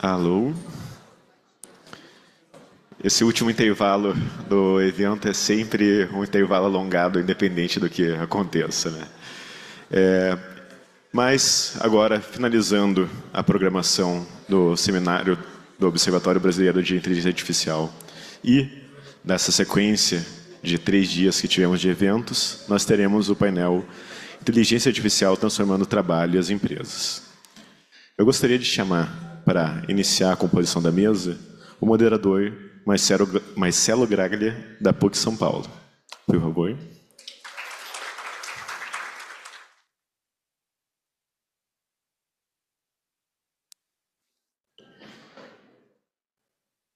Alô? Esse último intervalo do evento é sempre um intervalo alongado, independente do que aconteça, né? É, mas agora, finalizando a programação do seminário do Observatório Brasileiro de Inteligência Artificial e nessa sequência de três dias que tivemos de eventos, nós teremos o painel Inteligência Artificial Transformando o Trabalho e as Empresas. Eu gostaria de chamar para iniciar a composição da mesa, o moderador Marcelo, Marcelo Graglia, da PUC São Paulo. Por favor.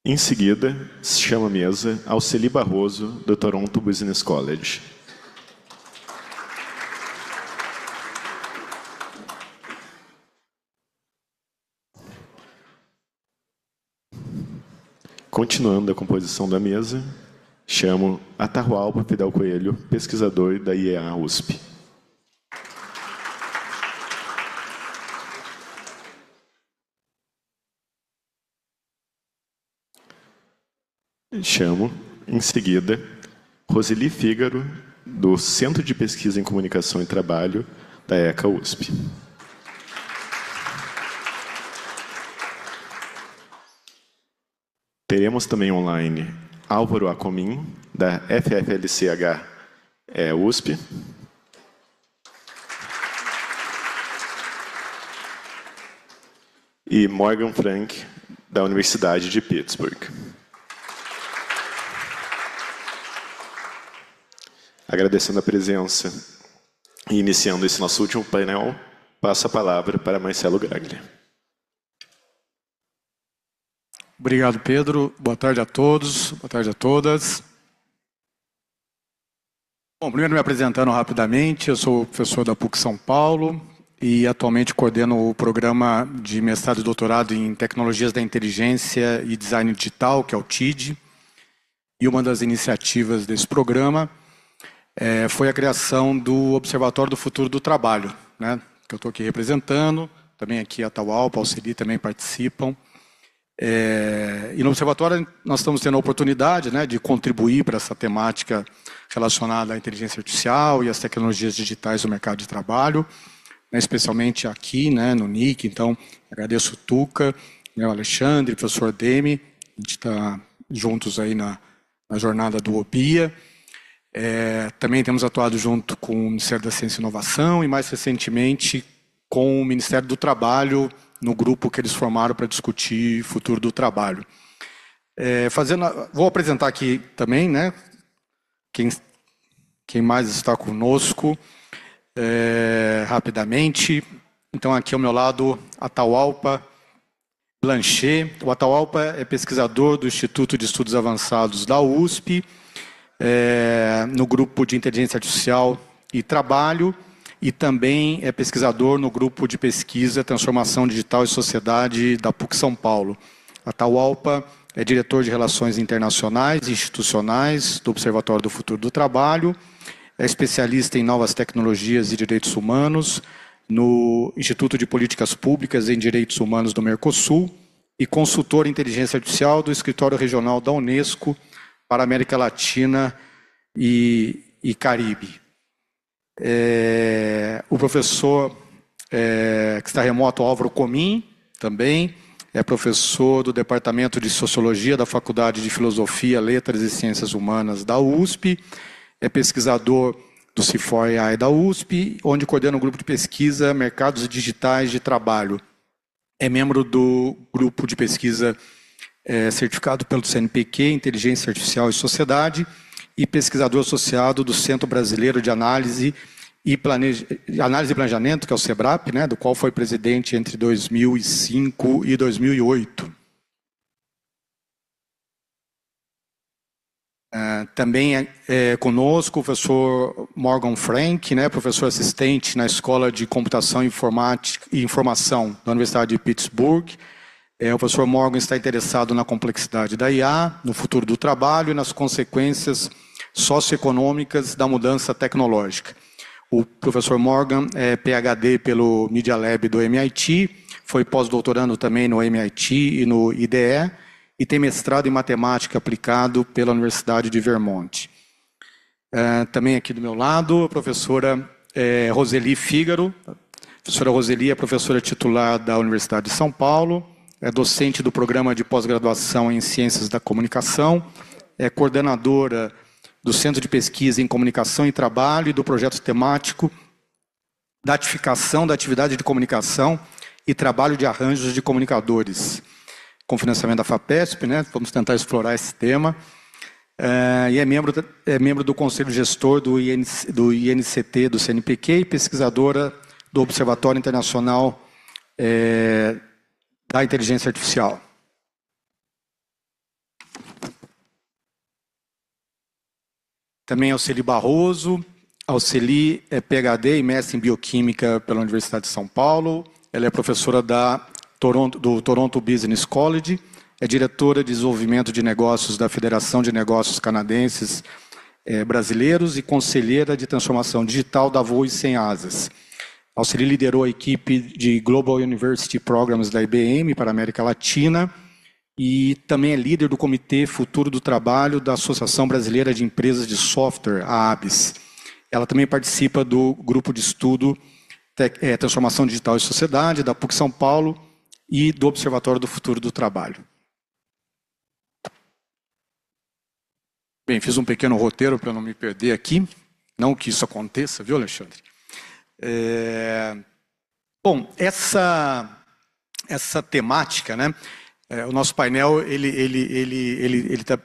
Em seguida, se chama a mesa Alceli Barroso, do Toronto Business College. Continuando a composição da mesa, chamo Atahualpa Pidal Coelho, pesquisador da IEA USP. Chamo, em seguida, Roseli Fígaro, do Centro de Pesquisa em Comunicação e Trabalho da ECA USP. teremos também online Álvaro Acomin da FFLCH é, USP. E Morgan Frank, da Universidade de Pittsburgh. Agradecendo a presença e iniciando esse nosso último painel, passo a palavra para Marcelo Graglia. Obrigado, Pedro. Boa tarde a todos, boa tarde a todas. Bom, primeiro me apresentando rapidamente, eu sou professor da PUC São Paulo e atualmente coordeno o programa de mestrado e doutorado em Tecnologias da Inteligência e Design Digital, que é o TID. E uma das iniciativas desse programa é, foi a criação do Observatório do Futuro do Trabalho, né, que eu estou aqui representando, também aqui a Taualpa, a Alceli também participam. É, e no Observatório nós estamos tendo a oportunidade né, de contribuir para essa temática relacionada à inteligência artificial e às tecnologias digitais do mercado de trabalho, né, especialmente aqui né, no NIC. Então, agradeço o Tuca, né, o Alexandre, o professor Demi, a gente está juntos aí na, na jornada do OBIA. É, também temos atuado junto com o Ministério da Ciência e Inovação e mais recentemente com o Ministério do Trabalho, no grupo que eles formaram para discutir futuro do trabalho. É, fazendo, vou apresentar aqui também, né? Quem, quem mais está conosco é, rapidamente. Então, aqui ao meu lado, Ataualpa Blanchet. O Ataualpa é pesquisador do Instituto de Estudos Avançados da USP, é, no grupo de Inteligência Artificial e Trabalho e também é pesquisador no grupo de pesquisa Transformação Digital e Sociedade da PUC São Paulo. Atahualpa é diretor de Relações Internacionais e Institucionais do Observatório do Futuro do Trabalho, é especialista em novas tecnologias e direitos humanos no Instituto de Políticas Públicas em Direitos Humanos do Mercosul e consultor em inteligência artificial do Escritório Regional da Unesco para América Latina e, e Caribe. É, o professor é, que está remoto, Álvaro Comim, também, é professor do Departamento de Sociologia da Faculdade de Filosofia, Letras e Ciências Humanas da USP, é pesquisador do CIFOR-AI da USP, onde coordena o um grupo de pesquisa Mercados Digitais de Trabalho. É membro do grupo de pesquisa é, certificado pelo CNPq, Inteligência Artificial e Sociedade, e pesquisador associado do Centro Brasileiro de Análise e, Análise e Planejamento, que é o SEBRAP, né, do qual foi presidente entre 2005 e 2008. Uh, é, também é, é, conosco o professor Morgan Frank, né, professor assistente na Escola de Computação Informática e Informação da Universidade de Pittsburgh. É, o professor Morgan está interessado na complexidade da IA, no futuro do trabalho e nas consequências socioeconômicas da mudança tecnológica. O professor Morgan é PhD pelo Media Lab do MIT, foi pós-doutorando também no MIT e no IDE, e tem mestrado em matemática aplicado pela Universidade de Vermont. Uh, também aqui do meu lado, a professora é, Roseli Fígaro. A professora Roseli é professora titular da Universidade de São Paulo, é docente do programa de pós-graduação em Ciências da Comunicação, é coordenadora do Centro de Pesquisa em Comunicação e Trabalho e do projeto temático Datificação da Atividade de Comunicação e Trabalho de Arranjos de Comunicadores. Com financiamento da FAPESP, né? vamos tentar explorar esse tema. Uh, e é membro, é membro do Conselho Gestor do, INC, do INCT, do CNPq, e pesquisadora do Observatório Internacional é, da Inteligência Artificial. Também Alceli Barroso, Alceli é PhD e mestre em Bioquímica pela Universidade de São Paulo. Ela é professora da Toronto, do Toronto Business College, é diretora de desenvolvimento de negócios da Federação de Negócios Canadenses é, Brasileiros e conselheira de transformação digital da Voe Sem Asas. Alceli liderou a equipe de Global University Programs da IBM para a América Latina e também é líder do Comitê Futuro do Trabalho da Associação Brasileira de Empresas de Software, a ABS. Ela também participa do grupo de estudo é, Transformação Digital e Sociedade, da PUC São Paulo e do Observatório do Futuro do Trabalho. Bem, fiz um pequeno roteiro para não me perder aqui. Não que isso aconteça, viu, Alexandre? É... Bom, essa, essa temática, né? É, o nosso painel ele, ele, ele, ele, ele, tá,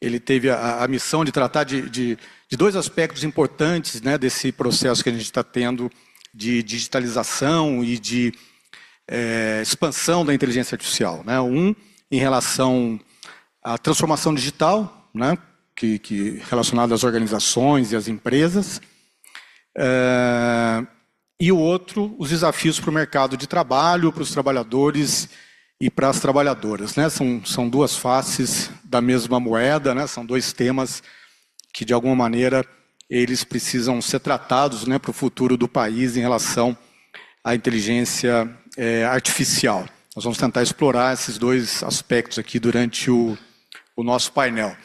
ele teve a, a, missão de tratar de, de, de dois aspectos importantes né, desse processo que a gente está tendo de digitalização e de é, expansão da inteligência artificial. Né? Um, em relação à transformação digital, né? que, que relacionada às organizações e às empresas, é, e o outro, os desafios para o mercado de trabalho, para os trabalhadores e para as trabalhadoras. Né? São, são duas faces da mesma moeda, né? são dois temas que, de alguma maneira, eles precisam ser tratados né, para o futuro do país em relação à inteligência é, artificial. Nós vamos tentar explorar esses dois aspectos aqui durante o, o nosso painel.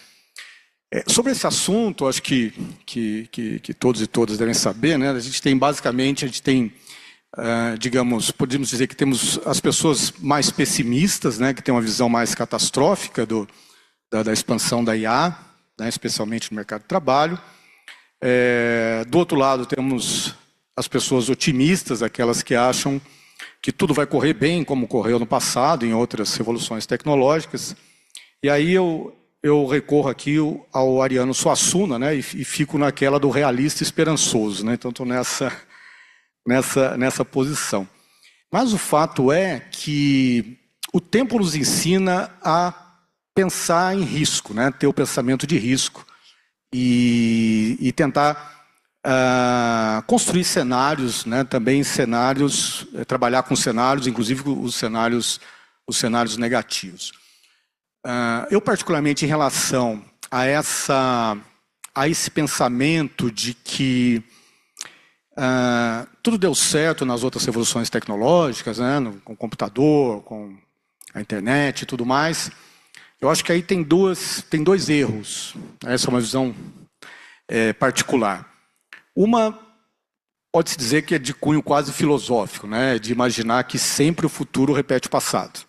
É, sobre esse assunto, acho que, que, que, que todos e todas devem saber, né? a gente tem basicamente, a gente tem Uh, digamos, podemos dizer que temos as pessoas mais pessimistas, né, que têm uma visão mais catastrófica do, da, da expansão da IA, né, especialmente no mercado de trabalho. É, do outro lado, temos as pessoas otimistas, aquelas que acham que tudo vai correr bem, como correu no passado, em outras revoluções tecnológicas. E aí eu, eu recorro aqui ao Ariano Suassuna né, e, fico naquela do realista esperançoso. Né, então, estou nessa nessa, nessa posição. Mas o fato é que o tempo nos ensina a pensar em risco, né? ter o pensamento de risco e, e tentar uh, construir cenários, né? também cenários, eh, trabalhar com cenários, inclusive os cenários, os cenários negativos. Uh, eu, particularmente, em relação a, essa, a esse pensamento de que ah, tudo deu certo nas outras revoluções tecnológicas, né, no, com o computador, com a internet e tudo mais. Eu acho que aí tem, duas, tem dois erros. Essa é uma visão é, particular. Uma pode-se dizer que é de cunho quase filosófico, né, de imaginar que sempre o futuro repete o passado.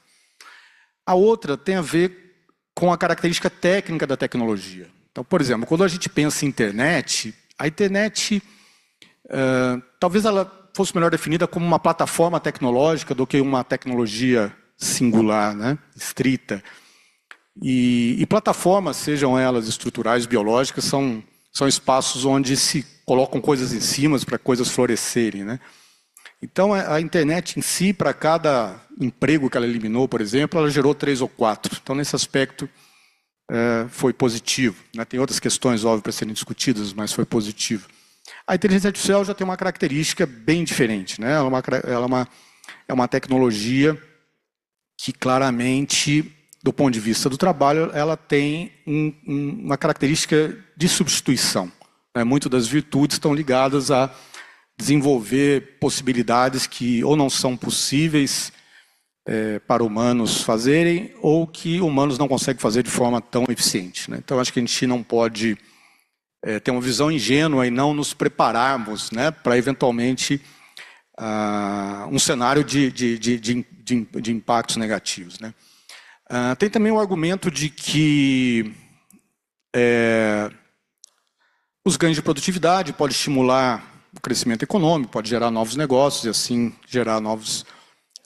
A outra tem a ver com a característica técnica da tecnologia. Então, por exemplo, quando a gente pensa em internet, a internet é, talvez ela fosse melhor definida como uma plataforma tecnológica do que uma tecnologia singular, né? estrita. E, e plataformas, sejam elas estruturais, biológicas, são, são espaços onde se colocam coisas em cima para coisas florescerem. Né? Então, é, a internet em si, para cada emprego que ela eliminou, por exemplo, ela gerou três ou quatro. Então, nesse aspecto, é, foi positivo. Né? Tem outras questões, óbvio, para serem discutidas, mas foi positivo. A inteligência artificial já tem uma característica bem diferente. Né? Ela, é uma, ela é uma, é uma tecnologia que claramente, do ponto de vista do trabalho, ela tem um, um, uma característica de substituição. Né? Muitas das virtudes estão ligadas a desenvolver possibilidades que ou não são possíveis é, para humanos fazerem ou que humanos não conseguem fazer de forma tão eficiente. Né? Então, acho que a gente não pode é, ter uma visão ingênua e não nos prepararmos né, para eventualmente ah, um cenário de, de, de, de, de impactos negativos. Né? Ah, tem também o argumento de que é, os ganhos de produtividade podem estimular o crescimento econômico, pode gerar novos negócios e assim gerar novos,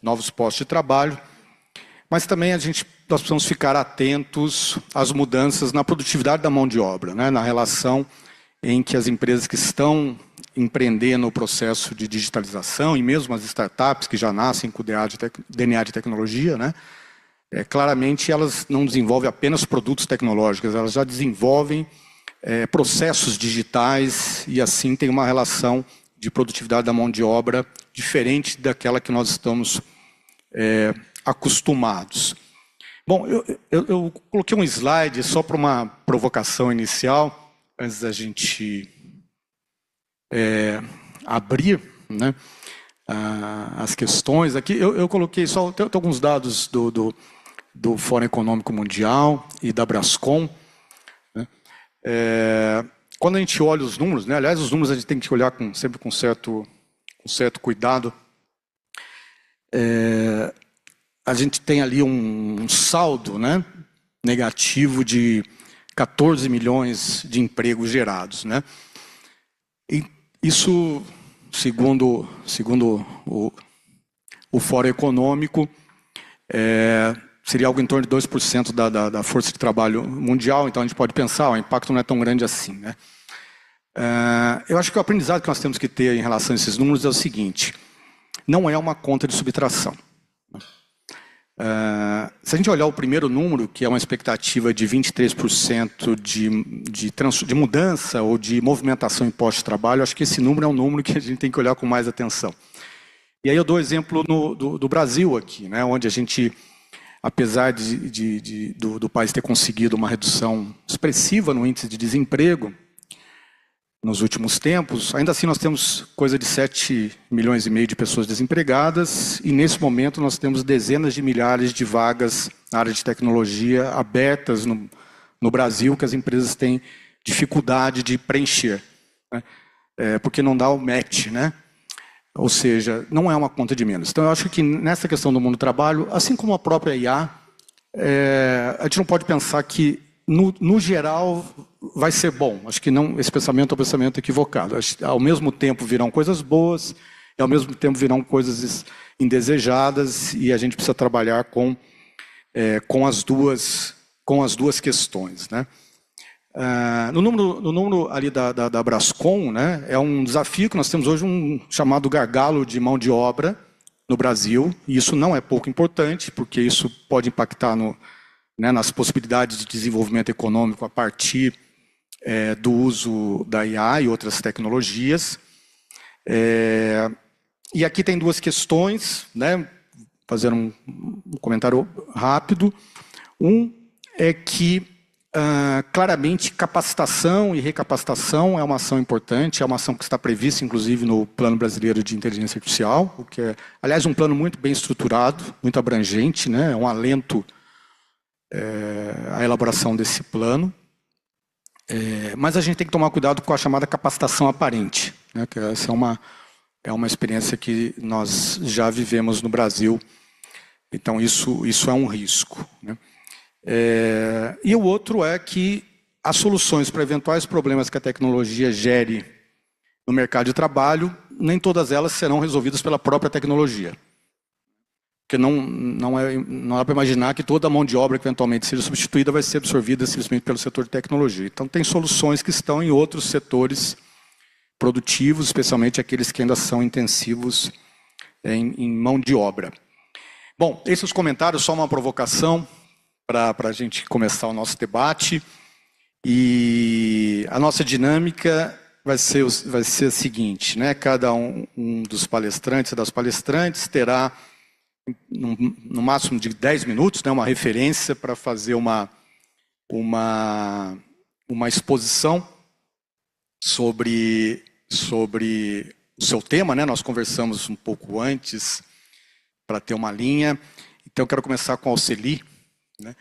novos postos de trabalho. Mas também a gente nós precisamos ficar atentos às mudanças na produtividade da mão de obra, né, na relação em que as empresas que estão empreendendo o processo de digitalização e mesmo as startups que já nascem com DNA de, DNA de tecnologia, né, é, claramente elas não desenvolvem apenas produtos tecnológicos, elas já desenvolvem é, processos digitais e assim tem uma relação de produtividade da mão de obra diferente daquela que nós estamos é, acostumados. Bom, eu, eu, eu coloquei um slide só para uma provocação inicial, antes da gente é, abrir né, a, as questões. Aqui eu, eu coloquei só tem, tem alguns dados do, do, do, Fórum Econômico Mundial e da Brascom. Né, é, quando a gente olha os números, né, aliás, os números a gente tem que olhar com, sempre com certo, com certo cuidado. É, a gente tem ali um, saldo né, negativo de 14 milhões de empregos gerados. Né? E isso, segundo, segundo o, o Fórum Econômico, é, seria algo em torno de 2% da, da, da força de trabalho mundial, então a gente pode pensar, o impacto não é tão grande assim. Né? É, eu acho que o aprendizado que nós temos que ter em relação a esses números é o seguinte: não é uma conta de subtração. Ah, se a gente olhar o primeiro número, que é uma expectativa de 23% de, de, trans, de mudança ou de movimentação em pós de trabalho, acho que esse número é um número que a gente tem que olhar com mais atenção. E aí eu dou exemplo no, do, do, Brasil aqui, né, onde a gente, apesar de, de, de do, do país ter conseguido uma redução expressiva no índice de desemprego, nos últimos tempos. Ainda assim, nós temos coisa de 7 milhões e meio de pessoas desempregadas e, nesse momento, nós temos dezenas de milhares de vagas na área de tecnologia abertas no, no Brasil que as empresas têm dificuldade de preencher, né? é, porque não dá o match, né? Ou seja, não é uma conta de menos. Então, eu acho que nessa questão do mundo do trabalho, assim como a própria IA, é, a gente não pode pensar que no, no, geral, vai ser bom. Acho que não esse pensamento é um pensamento equivocado. Acho, ao mesmo tempo virão coisas boas, e ao mesmo tempo virão coisas indesejadas, e a gente precisa trabalhar com, é, com, as, duas, com as duas questões. Né? Uh, no, número, no número ali da, da, da, Brascom, né, é um desafio que nós temos hoje um chamado gargalo de mão de obra no Brasil, e isso não é pouco importante, porque isso pode impactar no, né, nas possibilidades de desenvolvimento econômico a partir é, do uso da IA e outras tecnologias. É, e aqui tem duas questões, né, fazer um, um comentário rápido. Um é que Uh, claramente, capacitação e recapacitação é uma ação importante, é uma ação que está prevista, inclusive, no Plano Brasileiro de Inteligência Artificial, o que é, aliás, um plano muito bem estruturado, muito abrangente, né? é um alento é, a elaboração desse plano. É, mas a gente tem que tomar cuidado com a chamada capacitação aparente, né, que essa é uma, é uma experiência que nós já vivemos no Brasil. Então, isso, isso é um risco. Né? É, e o outro é que as soluções para eventuais problemas que a tecnologia gere no mercado de trabalho, nem todas elas serão resolvidas pela própria tecnologia porque não, não, é, não dá para imaginar que toda a mão de obra que eventualmente seja substituída vai ser absorvida simplesmente pelo setor de tecnologia. Então, tem soluções que estão em outros setores produtivos, especialmente aqueles que ainda são intensivos é, em, em mão de obra. Bom, esses comentários só uma provocação para a gente começar o nosso debate. E a nossa dinâmica vai ser, vai ser a seguinte, né? cada um, um dos palestrantes e das palestrantes terá no máximo de 10 minutos, né, uma referência para fazer uma, uma, uma exposição sobre, sobre o seu tema. Né? Nós conversamos um pouco antes para ter uma linha. Então, eu quero começar com Alceli, né?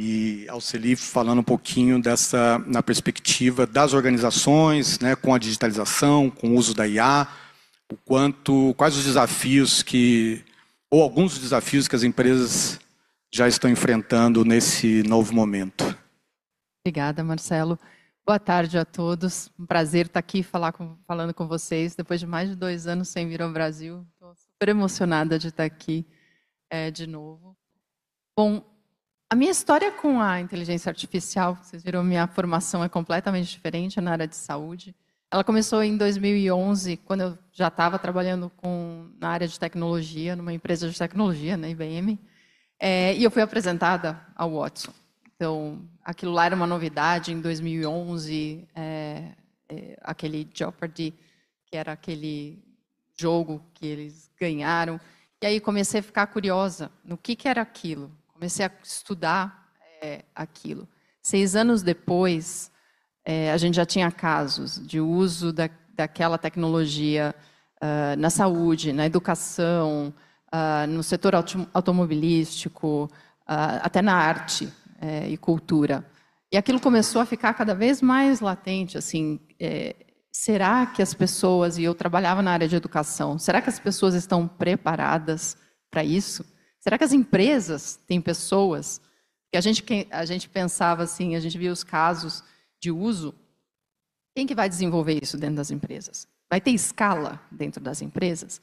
e Alceli falando um pouquinho dessa, na perspectiva das organizações, né, com a digitalização, com o uso da IA, o quanto, quais os desafios que ou alguns desafios que as empresas já estão enfrentando nesse novo momento. Obrigada, Marcelo. Boa tarde a todos. Um prazer estar aqui com, falando com vocês. Depois de mais de dois anos sem vir ao Brasil, estou super emocionada de estar aqui é, de novo. Bom, a minha história com a inteligência artificial, vocês viram, minha formação é completamente diferente é na área de saúde. Ela começou em 2011, quando eu já estava trabalhando com, na área de tecnologia, numa empresa de tecnologia, na né, IBM, é, e eu fui apresentada ao Watson. Então, aquilo lá era uma novidade em 2011, é, é, aquele Jeopardy, que era aquele jogo que eles ganharam. E aí comecei a ficar curiosa no que, que era aquilo. Comecei a estudar é, aquilo. Seis anos depois, é, a gente já tinha casos de uso da, daquela tecnologia uh, na saúde, na educação, uh, no setor autom automobilístico, uh, até na arte é, e cultura. E aquilo começou a ficar cada vez mais latente, assim, é, será que as pessoas, e eu trabalhava na área de educação, será que as pessoas estão preparadas para isso? Será que as empresas têm pessoas? que a gente, a gente pensava assim, a gente via os casos de uso, quem que vai desenvolver isso dentro das empresas? Vai ter escala dentro das empresas?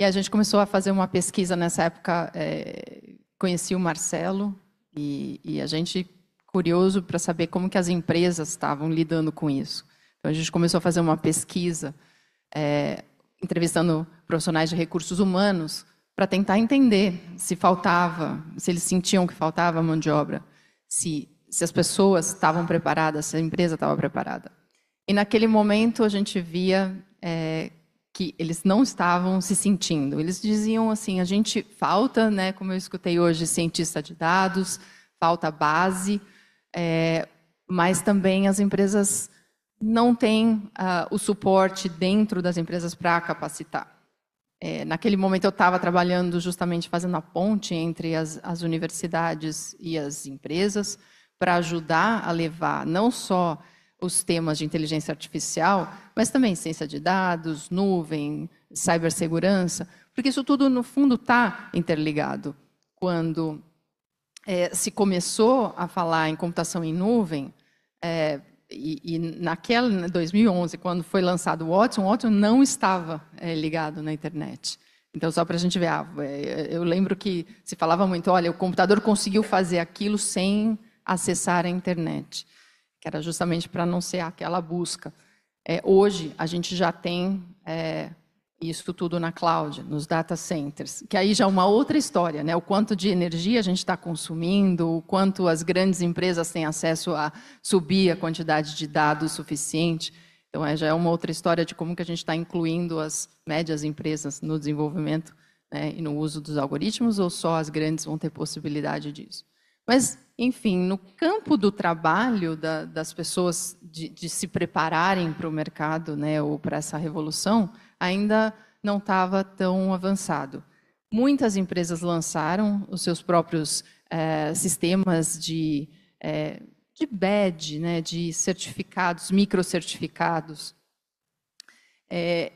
E a gente começou a fazer uma pesquisa nessa época, é, conheci o Marcelo e, e a gente curioso para saber como que as empresas estavam lidando com isso. Então a gente começou a fazer uma pesquisa, é, entrevistando profissionais de recursos humanos para tentar entender se faltava, se eles sentiam que faltava mão de obra, se se as pessoas estavam preparadas, se a empresa estava preparada. E naquele momento a gente via é, que eles não estavam se sentindo. Eles diziam assim: a gente falta, né, como eu escutei hoje, cientista de dados, falta base, é, mas também as empresas não têm uh, o suporte dentro das empresas para capacitar. É, naquele momento eu estava trabalhando justamente fazendo a ponte entre as, as universidades e as empresas para ajudar a levar não só os temas de inteligência artificial, mas também ciência de dados, nuvem, cibersegurança, porque isso tudo, no fundo, está interligado. Quando é, se começou a falar em computação em nuvem, é, e, e, naquela 2011, né, quando foi lançado o Watson, o Watson não estava é, ligado na internet. Então, só para a gente ver, ah, é, eu lembro que se falava muito, olha, o computador conseguiu fazer aquilo sem acessar a internet, que era justamente para não ser aquela busca. É, hoje, a gente já tem é, isso tudo na cloud, nos data centers, que aí já é uma outra história, né? O quanto de energia a gente está consumindo, o quanto as grandes empresas têm acesso a subir a quantidade de dados suficiente. Então, é, já é uma outra história de como que a gente está incluindo as médias empresas no desenvolvimento né, e no uso dos algoritmos, ou só as grandes vão ter possibilidade disso? Mas, enfim, no campo do trabalho, da, das pessoas de, de se prepararem para o mercado, né, ou para essa revolução, ainda não estava tão avançado. Muitas empresas lançaram os seus próprios é, sistemas de, é, de badge, né, de certificados, microcertificados. É,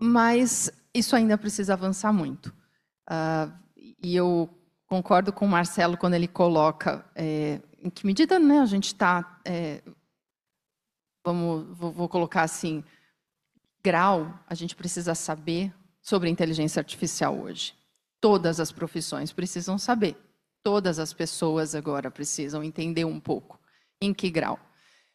mas isso ainda precisa avançar muito. Uh, e eu concordo com o Marcelo quando ele coloca é, em que medida né, a gente está, é, vamos, vou, vou, colocar assim, grau a gente precisa saber sobre inteligência artificial hoje. Todas as profissões precisam saber. Todas as pessoas agora precisam entender um pouco. Em que grau?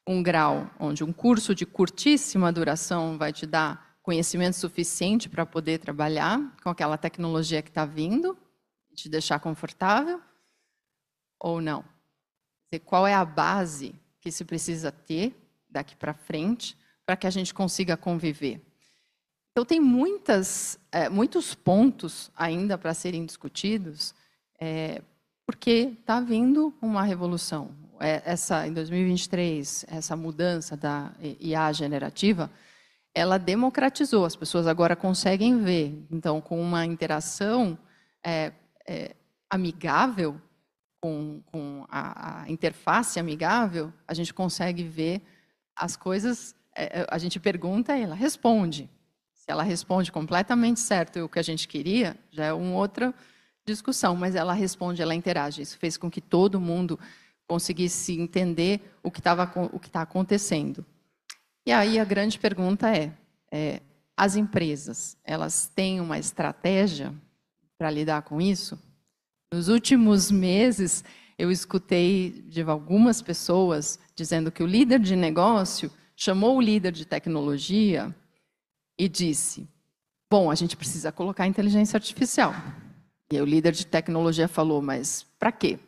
Um grau onde um curso de curtíssima duração vai te dar conhecimento suficiente para poder trabalhar com aquela tecnologia que está vindo, te deixar confortável ou não? e qual é a base que se precisa ter daqui para frente para que a gente consiga conviver? Então, tem muitas, é, muitos pontos ainda para serem discutidos, é, porque está vindo uma revolução. É, essa, em 2023, essa mudança da IA generativa, ela democratizou, as pessoas agora conseguem ver. Então, com uma interação é, é, amigável, com, com a, a, interface amigável, a gente consegue ver as coisas, é, é a gente pergunta e ela responde. Se ela responde completamente certo o que a gente queria, já é uma outra discussão, mas ela responde, ela interage. Isso fez com que todo mundo conseguisse entender o que está acontecendo. E aí a grande pergunta é, é, as empresas, elas têm uma estratégia para lidar com isso? Nos últimos meses, eu escutei de algumas pessoas dizendo que o líder de negócio chamou o líder de tecnologia e disse: Bom, a gente precisa colocar inteligência artificial. E aí, o líder de tecnologia falou: Mas para quê?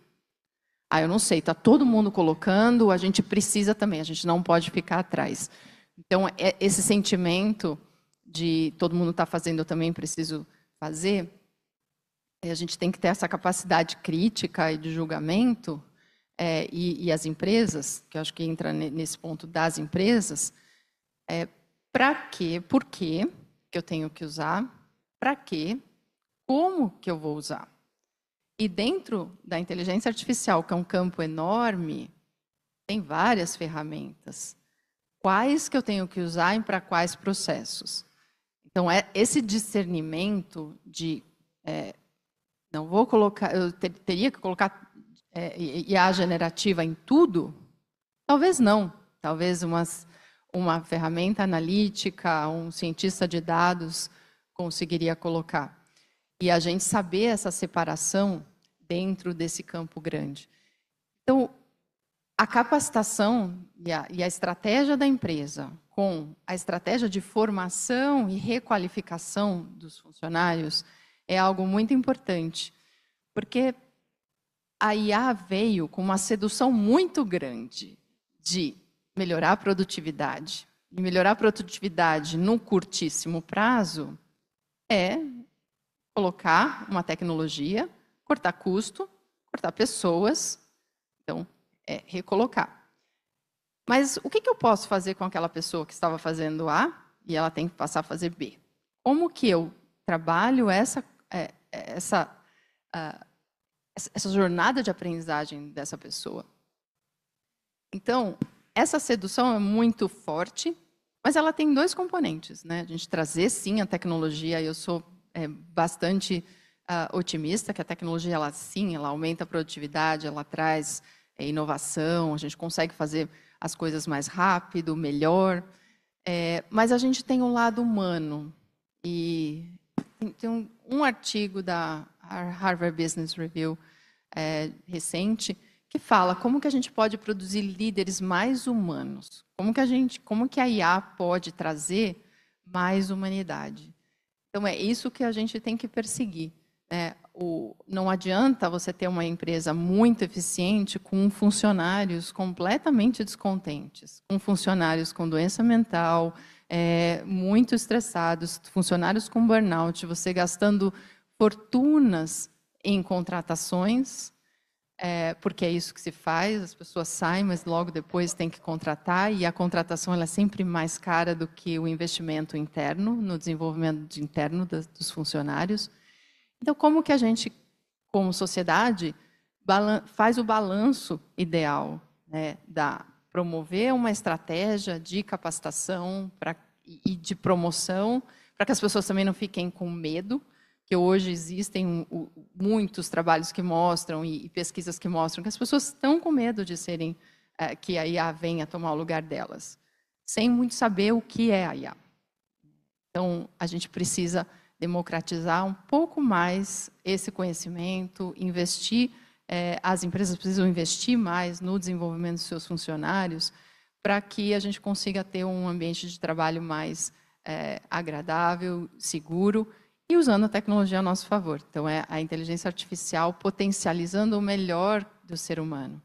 Ah, eu não sei, está todo mundo colocando, a gente precisa também, a gente não pode ficar atrás. Então, é, esse sentimento de todo mundo está fazendo, eu também preciso fazer, a gente tem que ter essa capacidade crítica e de julgamento, é, e, e, as empresas, que eu acho que entra nesse ponto das empresas, é, para quê, por quê que eu tenho que usar, para quê, como que eu vou usar. E dentro da inteligência artificial, que é um campo enorme, tem várias ferramentas. Quais que eu tenho que usar e para quais processos? Então, é esse discernimento de é, não vou colocar, eu ter, teria que colocar é, IA generativa em tudo? Talvez não. Talvez umas, uma ferramenta analítica, um cientista de dados conseguiria colocar. E a gente saber essa separação dentro desse campo grande. Então, a capacitação e a, e a, estratégia da empresa com a estratégia de formação e requalificação dos funcionários é algo muito importante, porque a IA veio com uma sedução muito grande de melhorar a produtividade. E melhorar a produtividade no curtíssimo prazo é colocar uma tecnologia, cortar custo, cortar pessoas, então é recolocar. Mas o que, que eu posso fazer com aquela pessoa que estava fazendo A e ela tem que passar a fazer B? Como que eu trabalho essa é, é, essa, essa jornada de aprendizagem dessa pessoa. Então, essa sedução é muito forte, mas ela tem dois componentes. Né? A gente trazer, sim, a tecnologia, eu sou é, bastante uh, otimista, que a tecnologia, ela sim, ela aumenta a produtividade, ela traz é, inovação, a gente consegue fazer as coisas mais rápido, melhor, é, mas a gente tem um lado humano, e tem um, um, artigo da Harvard Business Review é, recente que fala como que a gente pode produzir líderes mais humanos, como que a gente, como que a IA pode trazer mais humanidade. Então é isso que a gente tem que perseguir. Né? o, não adianta você ter uma empresa muito eficiente com funcionários completamente descontentes, com funcionários com doença mental, é, muito estressados, funcionários com burnout, você gastando fortunas em contratações, é, porque é isso que se faz, as pessoas saem, mas logo depois tem que contratar, e a contratação é sempre mais cara do que o investimento interno, no desenvolvimento de, interno das, dos funcionários. Então, como que a gente, como sociedade, faz o balanço ideal né, da promover uma estratégia de capacitação pra, e de promoção, para que as pessoas também não fiquem com medo, que hoje existem muitos trabalhos que mostram e, pesquisas que mostram que as pessoas estão com medo de serem é, que a IA venha tomar o lugar delas, sem muito saber o que é a IA. Então, a gente precisa democratizar um pouco mais esse conhecimento, investir, é, as empresas precisam investir mais no desenvolvimento dos seus funcionários para que a gente consiga ter um ambiente de trabalho mais é, agradável, seguro e usando a tecnologia a nosso favor. Então, é a inteligência artificial potencializando o melhor do ser humano.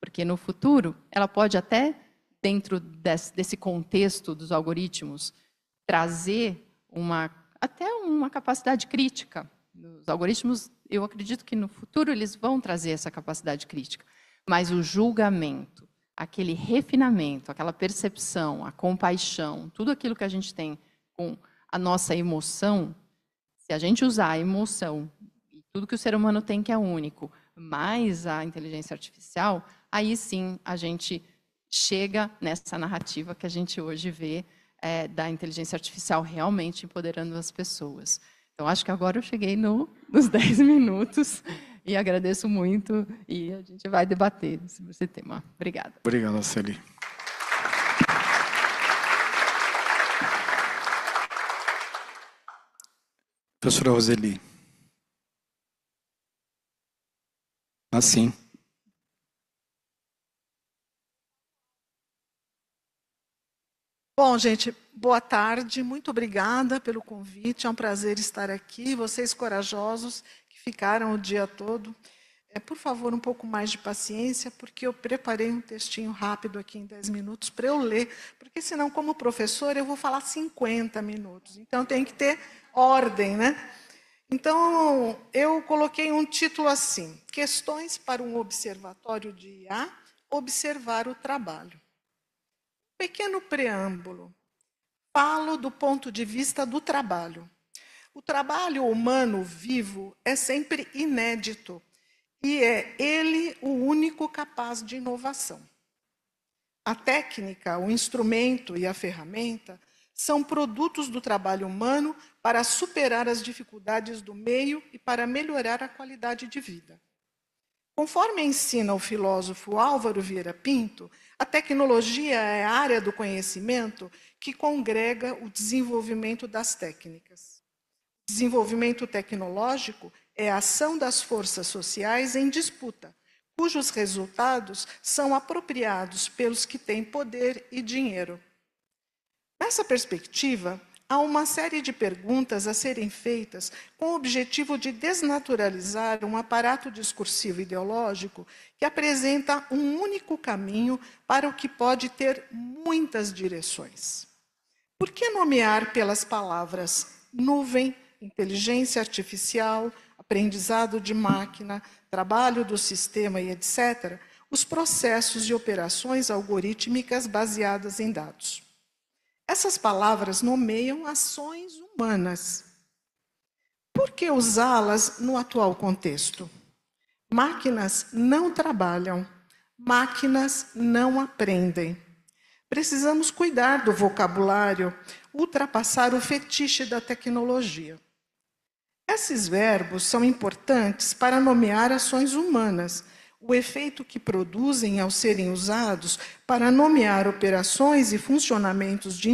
Porque no futuro, ela pode até, dentro desse contexto dos algoritmos, trazer uma até uma capacidade crítica. Os algoritmos, eu acredito que no futuro eles vão trazer essa capacidade crítica. Mas o julgamento, aquele refinamento, aquela percepção, a compaixão, tudo aquilo que a gente tem com a nossa emoção, se a gente usar a emoção e tudo que o ser humano tem que é único, mais a inteligência artificial, aí sim a gente chega nessa narrativa que a gente hoje vê é, da inteligência artificial realmente empoderando as pessoas. Então, acho que agora eu cheguei no, nos 10 minutos e agradeço muito e a gente vai debater sobre esse tema. Obrigada. Obrigado, Celi. Professora Roseli. Assim. Bom, gente, boa tarde. Muito obrigada pelo convite. É um prazer estar aqui. Vocês corajosos que ficaram o dia todo. É, por favor, um pouco mais de paciência, porque eu preparei um textinho rápido aqui em 10 minutos para eu ler, porque senão, como professor, eu vou falar 50 minutos. Então, tem que ter ordem, né? Então, eu coloquei um título assim: Questões para um Observatório de IA Observar o Trabalho pequeno preâmbulo. Falo do ponto de vista do trabalho. O trabalho humano vivo é sempre inédito e é ele o único capaz de inovação. A técnica, o instrumento e a ferramenta são produtos do trabalho humano para superar as dificuldades do meio e para melhorar a qualidade de vida. Conforme ensina o filósofo Álvaro Vieira Pinto, a tecnologia é a área do conhecimento que congrega o desenvolvimento das técnicas. desenvolvimento tecnológico é a ação das forças sociais em disputa, cujos resultados são apropriados pelos que têm poder e dinheiro. Nessa perspectiva, há uma série de perguntas a serem feitas com o objetivo de desnaturalizar um aparato discursivo ideológico que apresenta um único caminho para o que pode ter muitas direções. Por que nomear pelas palavras nuvem, inteligência artificial, aprendizado de máquina, trabalho do sistema e etc., os processos e operações algorítmicas baseadas em dados? Essas palavras nomeiam ações humanas. Por que usá-las no atual contexto? Máquinas não trabalham, máquinas não aprendem. Precisamos cuidar do vocabulário, ultrapassar o fetiche da tecnologia. Esses verbos são importantes para nomear ações humanas o efeito que produzem ao serem usados para nomear operações e funcionamentos de,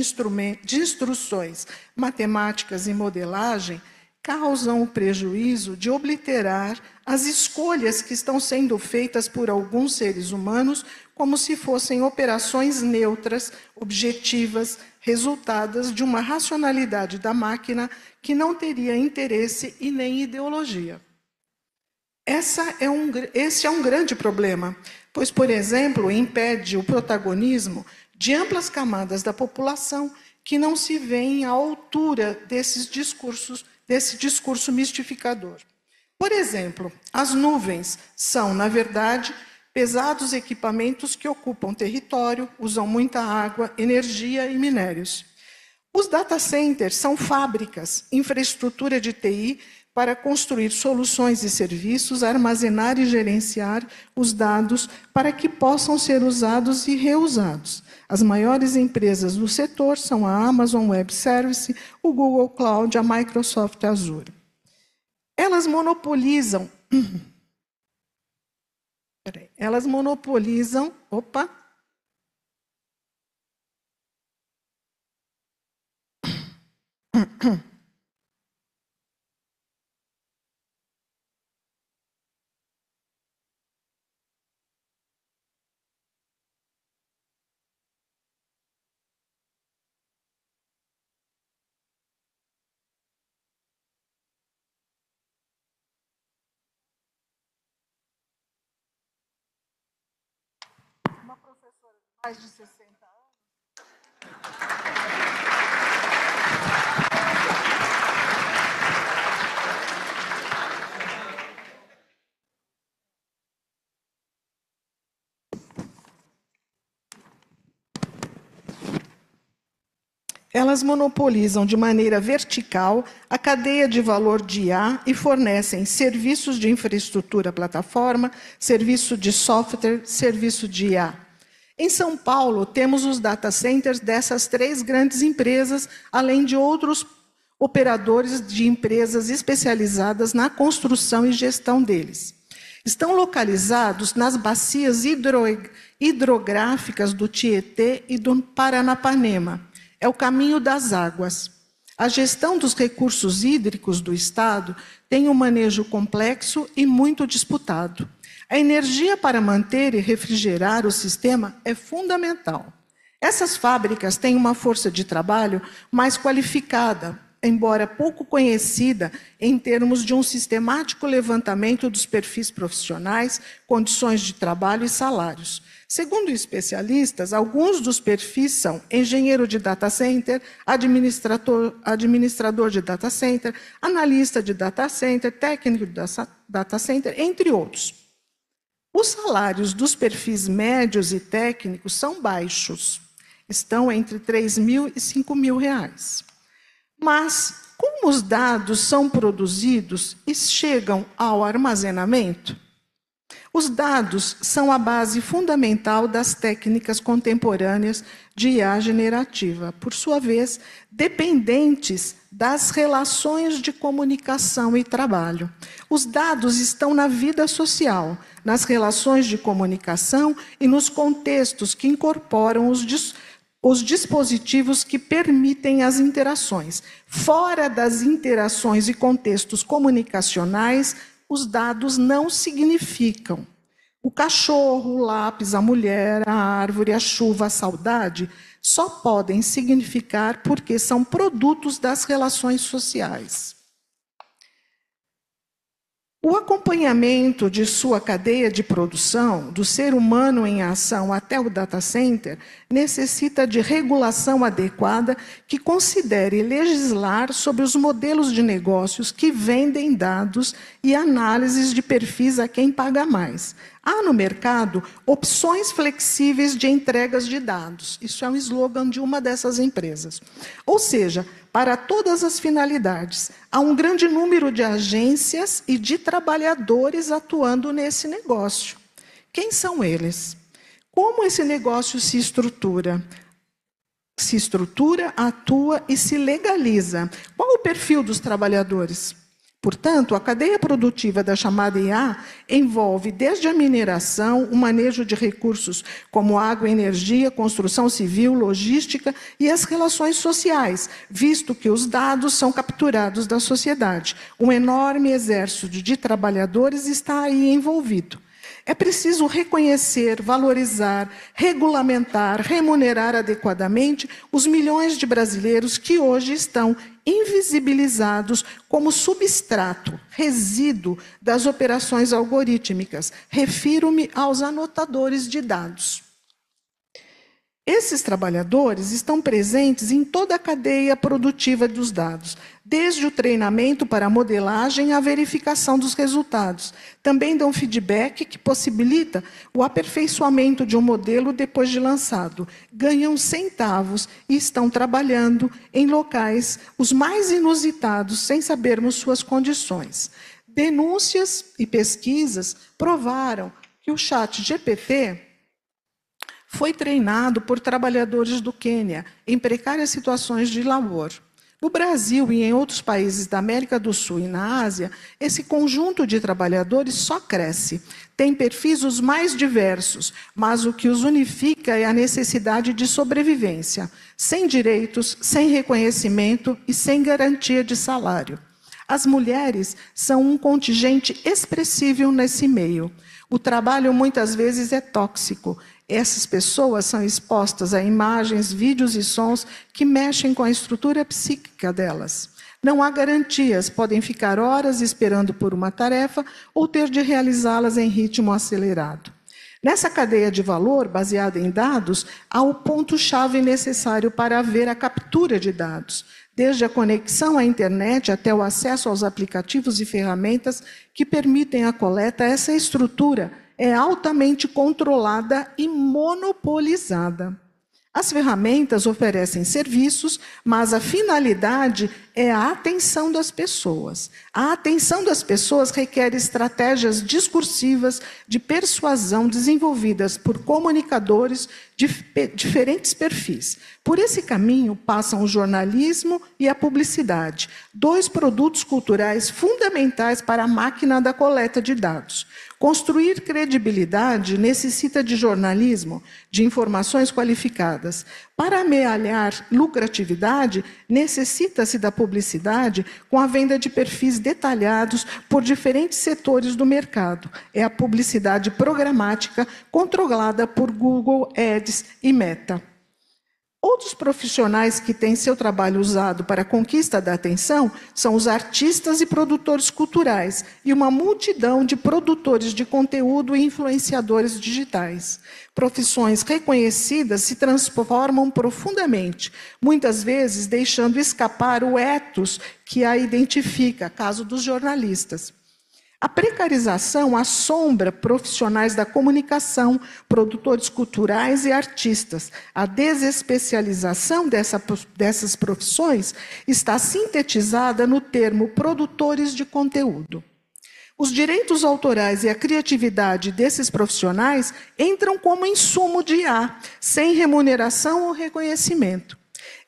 de instruções matemáticas e modelagem causam o prejuízo de obliterar as escolhas que estão sendo feitas por alguns seres humanos como se fossem operações neutras, objetivas, resultadas de uma racionalidade da máquina que não teria interesse e nem ideologia. Essa é um, esse é um grande problema, pois, por exemplo, impede o protagonismo de amplas camadas da população que não se veem à altura desses discursos, desse discurso mistificador. Por exemplo, as nuvens são, na verdade, pesados equipamentos que ocupam território, usam muita água, energia e minérios. Os data centers são fábricas, infraestrutura de TI para construir soluções e serviços, armazenar e gerenciar os dados para que possam ser usados e reusados. As maiores empresas do setor são a Amazon Web Service, o Google Cloud, a Microsoft Azure. Elas monopolizam. elas monopolizam. Opa! uma professora de mais de 60 anos. Elas monopolizam de maneira vertical a cadeia de valor de IA e fornecem serviços de infraestrutura plataforma, serviço de software, serviço de IA. Em São Paulo, temos os data centers dessas três grandes empresas, além de outros operadores de empresas especializadas na construção e gestão deles. Estão localizados nas bacias hidro hidrográficas do Tietê e do Paranapanema é o caminho das águas. A gestão dos recursos hídricos do Estado tem um manejo complexo e muito disputado. A energia para manter e refrigerar o sistema é fundamental. Essas fábricas têm uma força de trabalho mais qualificada, embora pouco conhecida em termos de um sistemático levantamento dos perfis profissionais, condições de trabalho e salários. Segundo especialistas, alguns dos perfis são engenheiro de data center, administrador, administrador de data center, analista de data center, técnico de data center, entre outros. Os salários dos perfis médios e técnicos são baixos, estão entre 3 mil e 5 mil reais. Mas, como os dados são produzidos e chegam ao armazenamento, os dados são a base fundamental das técnicas contemporâneas de IA generativa, por sua vez, dependentes das relações de comunicação e trabalho. Os dados estão na vida social, nas relações de comunicação e nos contextos que incorporam os os dispositivos que permitem as interações. Fora das interações e contextos comunicacionais, os dados não significam. O cachorro, o lápis, a mulher, a árvore, a chuva, a saudade só podem significar porque são produtos das relações sociais. O acompanhamento de sua cadeia de produção, do ser humano em ação até o data center, necessita de regulação adequada que considere legislar sobre os modelos de negócios que vendem dados e análises de perfis a quem paga mais. Há no mercado opções flexíveis de entregas de dados. Isso é um slogan de uma dessas empresas. Ou seja, para todas as finalidades. Há um grande número de agências e de trabalhadores atuando nesse negócio. Quem são eles? Como esse negócio se estrutura? Se estrutura, atua e se legaliza. Qual o perfil dos trabalhadores? Portanto, a cadeia produtiva da chamada IA envolve desde a mineração, o manejo de recursos como água, energia, construção civil, logística e as relações sociais, visto que os dados são capturados da sociedade. Um enorme exército de trabalhadores está aí envolvido. É preciso reconhecer, valorizar, regulamentar, remunerar adequadamente os milhões de brasileiros que hoje estão invisibilizados como substrato, resíduo das operações algorítmicas. Refiro-me aos anotadores de dados. Esses trabalhadores estão presentes em toda a cadeia produtiva dos dados desde o treinamento para a modelagem à verificação dos resultados. Também dão feedback que possibilita o aperfeiçoamento de um modelo depois de lançado. Ganham centavos e estão trabalhando em locais os mais inusitados sem sabermos suas condições. Denúncias e pesquisas provaram que o chat GPT foi treinado por trabalhadores do Quênia em precárias situações de labor. No Brasil e em outros países da América do Sul e na Ásia, esse conjunto de trabalhadores só cresce. Tem perfis os mais diversos, mas o que os unifica é a necessidade de sobrevivência, sem direitos, sem reconhecimento e sem garantia de salário. As mulheres são um contingente expressível nesse meio. O trabalho muitas vezes é tóxico, essas pessoas são expostas a imagens, vídeos e sons que mexem com a estrutura psíquica delas. Não há garantias, podem ficar horas esperando por uma tarefa ou ter de realizá-las em ritmo acelerado. Nessa cadeia de valor, baseada em dados, há o ponto-chave necessário para haver a captura de dados, desde a conexão à internet até o acesso aos aplicativos e ferramentas que permitem a coleta, essa estrutura é altamente controlada e monopolizada. As ferramentas oferecem serviços, mas a finalidade é a atenção das pessoas. A atenção das pessoas requer estratégias discursivas de persuasão desenvolvidas por comunicadores de diferentes perfis. Por esse caminho passam o jornalismo e a publicidade, dois produtos culturais fundamentais para a máquina da coleta de dados. Construir credibilidade necessita de jornalismo, de informações qualificadas. Para amealhar lucratividade, necessita-se da publicidade com a venda de perfis detalhados por diferentes setores do mercado. É a publicidade programática controlada por Google Ads e Meta. Outros profissionais que têm seu trabalho usado para a conquista da atenção são os artistas e produtores culturais e uma multidão de produtores de conteúdo e influenciadores digitais. Profissões reconhecidas se transformam profundamente, muitas vezes deixando escapar o ethos que a identifica, caso dos jornalistas. A precarização assombra profissionais da comunicação, produtores culturais e artistas. A desespecialização dessa, dessas profissões está sintetizada no termo produtores de conteúdo. Os direitos autorais e a criatividade desses profissionais entram como insumo de A, sem remuneração ou reconhecimento.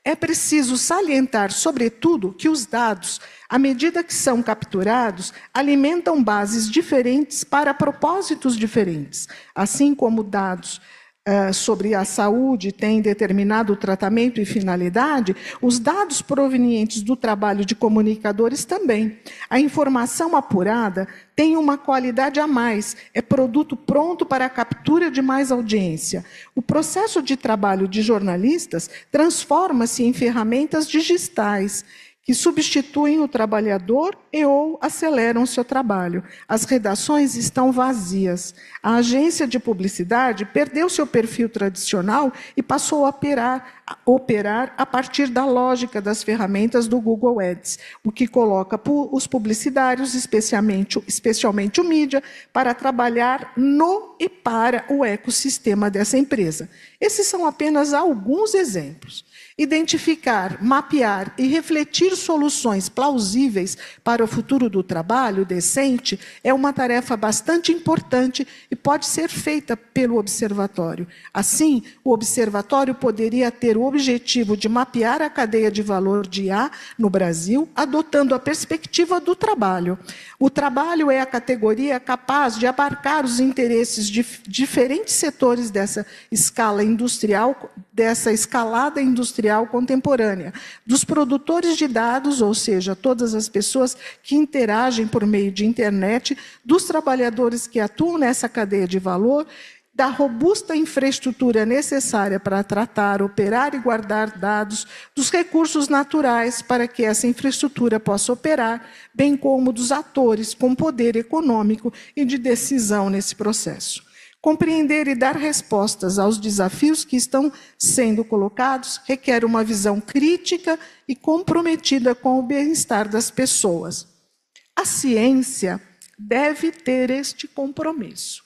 É preciso salientar, sobretudo, que os dados, à medida que são capturados, alimentam bases diferentes para propósitos diferentes, assim como dados eh, sobre a saúde tem determinado tratamento e finalidade, os dados provenientes do trabalho de comunicadores também. A informação apurada tem uma qualidade a mais, é produto pronto para a captura de mais audiência. O processo de trabalho de jornalistas transforma-se em ferramentas digitais que substituem o trabalhador e ou aceleram seu trabalho. As redações estão vazias. A agência de publicidade perdeu seu perfil tradicional e passou a operar, a operar a partir da lógica das ferramentas do Google Ads, o que coloca os publicitários, especialmente, especialmente o mídia, para trabalhar no e para o ecossistema dessa empresa. Esses são apenas alguns exemplos. Identificar, mapear e refletir soluções plausíveis para o futuro do trabalho decente é uma tarefa bastante importante e pode ser feita pelo observatório. Assim, o observatório poderia ter o objetivo de mapear a cadeia de valor de A no Brasil, adotando a perspectiva do trabalho. O trabalho é a categoria capaz de abarcar os interesses de diferentes setores dessa escala industrial, dessa escalada industrial industrial contemporânea, dos produtores de dados, ou seja, todas as pessoas que interagem por meio de internet, dos trabalhadores que atuam nessa cadeia de valor da robusta infraestrutura necessária para tratar, operar e guardar dados, dos recursos naturais para que essa infraestrutura possa operar, bem como dos atores com poder econômico e de decisão nesse processo. Compreender e dar respostas aos desafios que estão sendo colocados requer uma visão crítica e comprometida com o bem-estar das pessoas. A ciência deve ter este compromisso.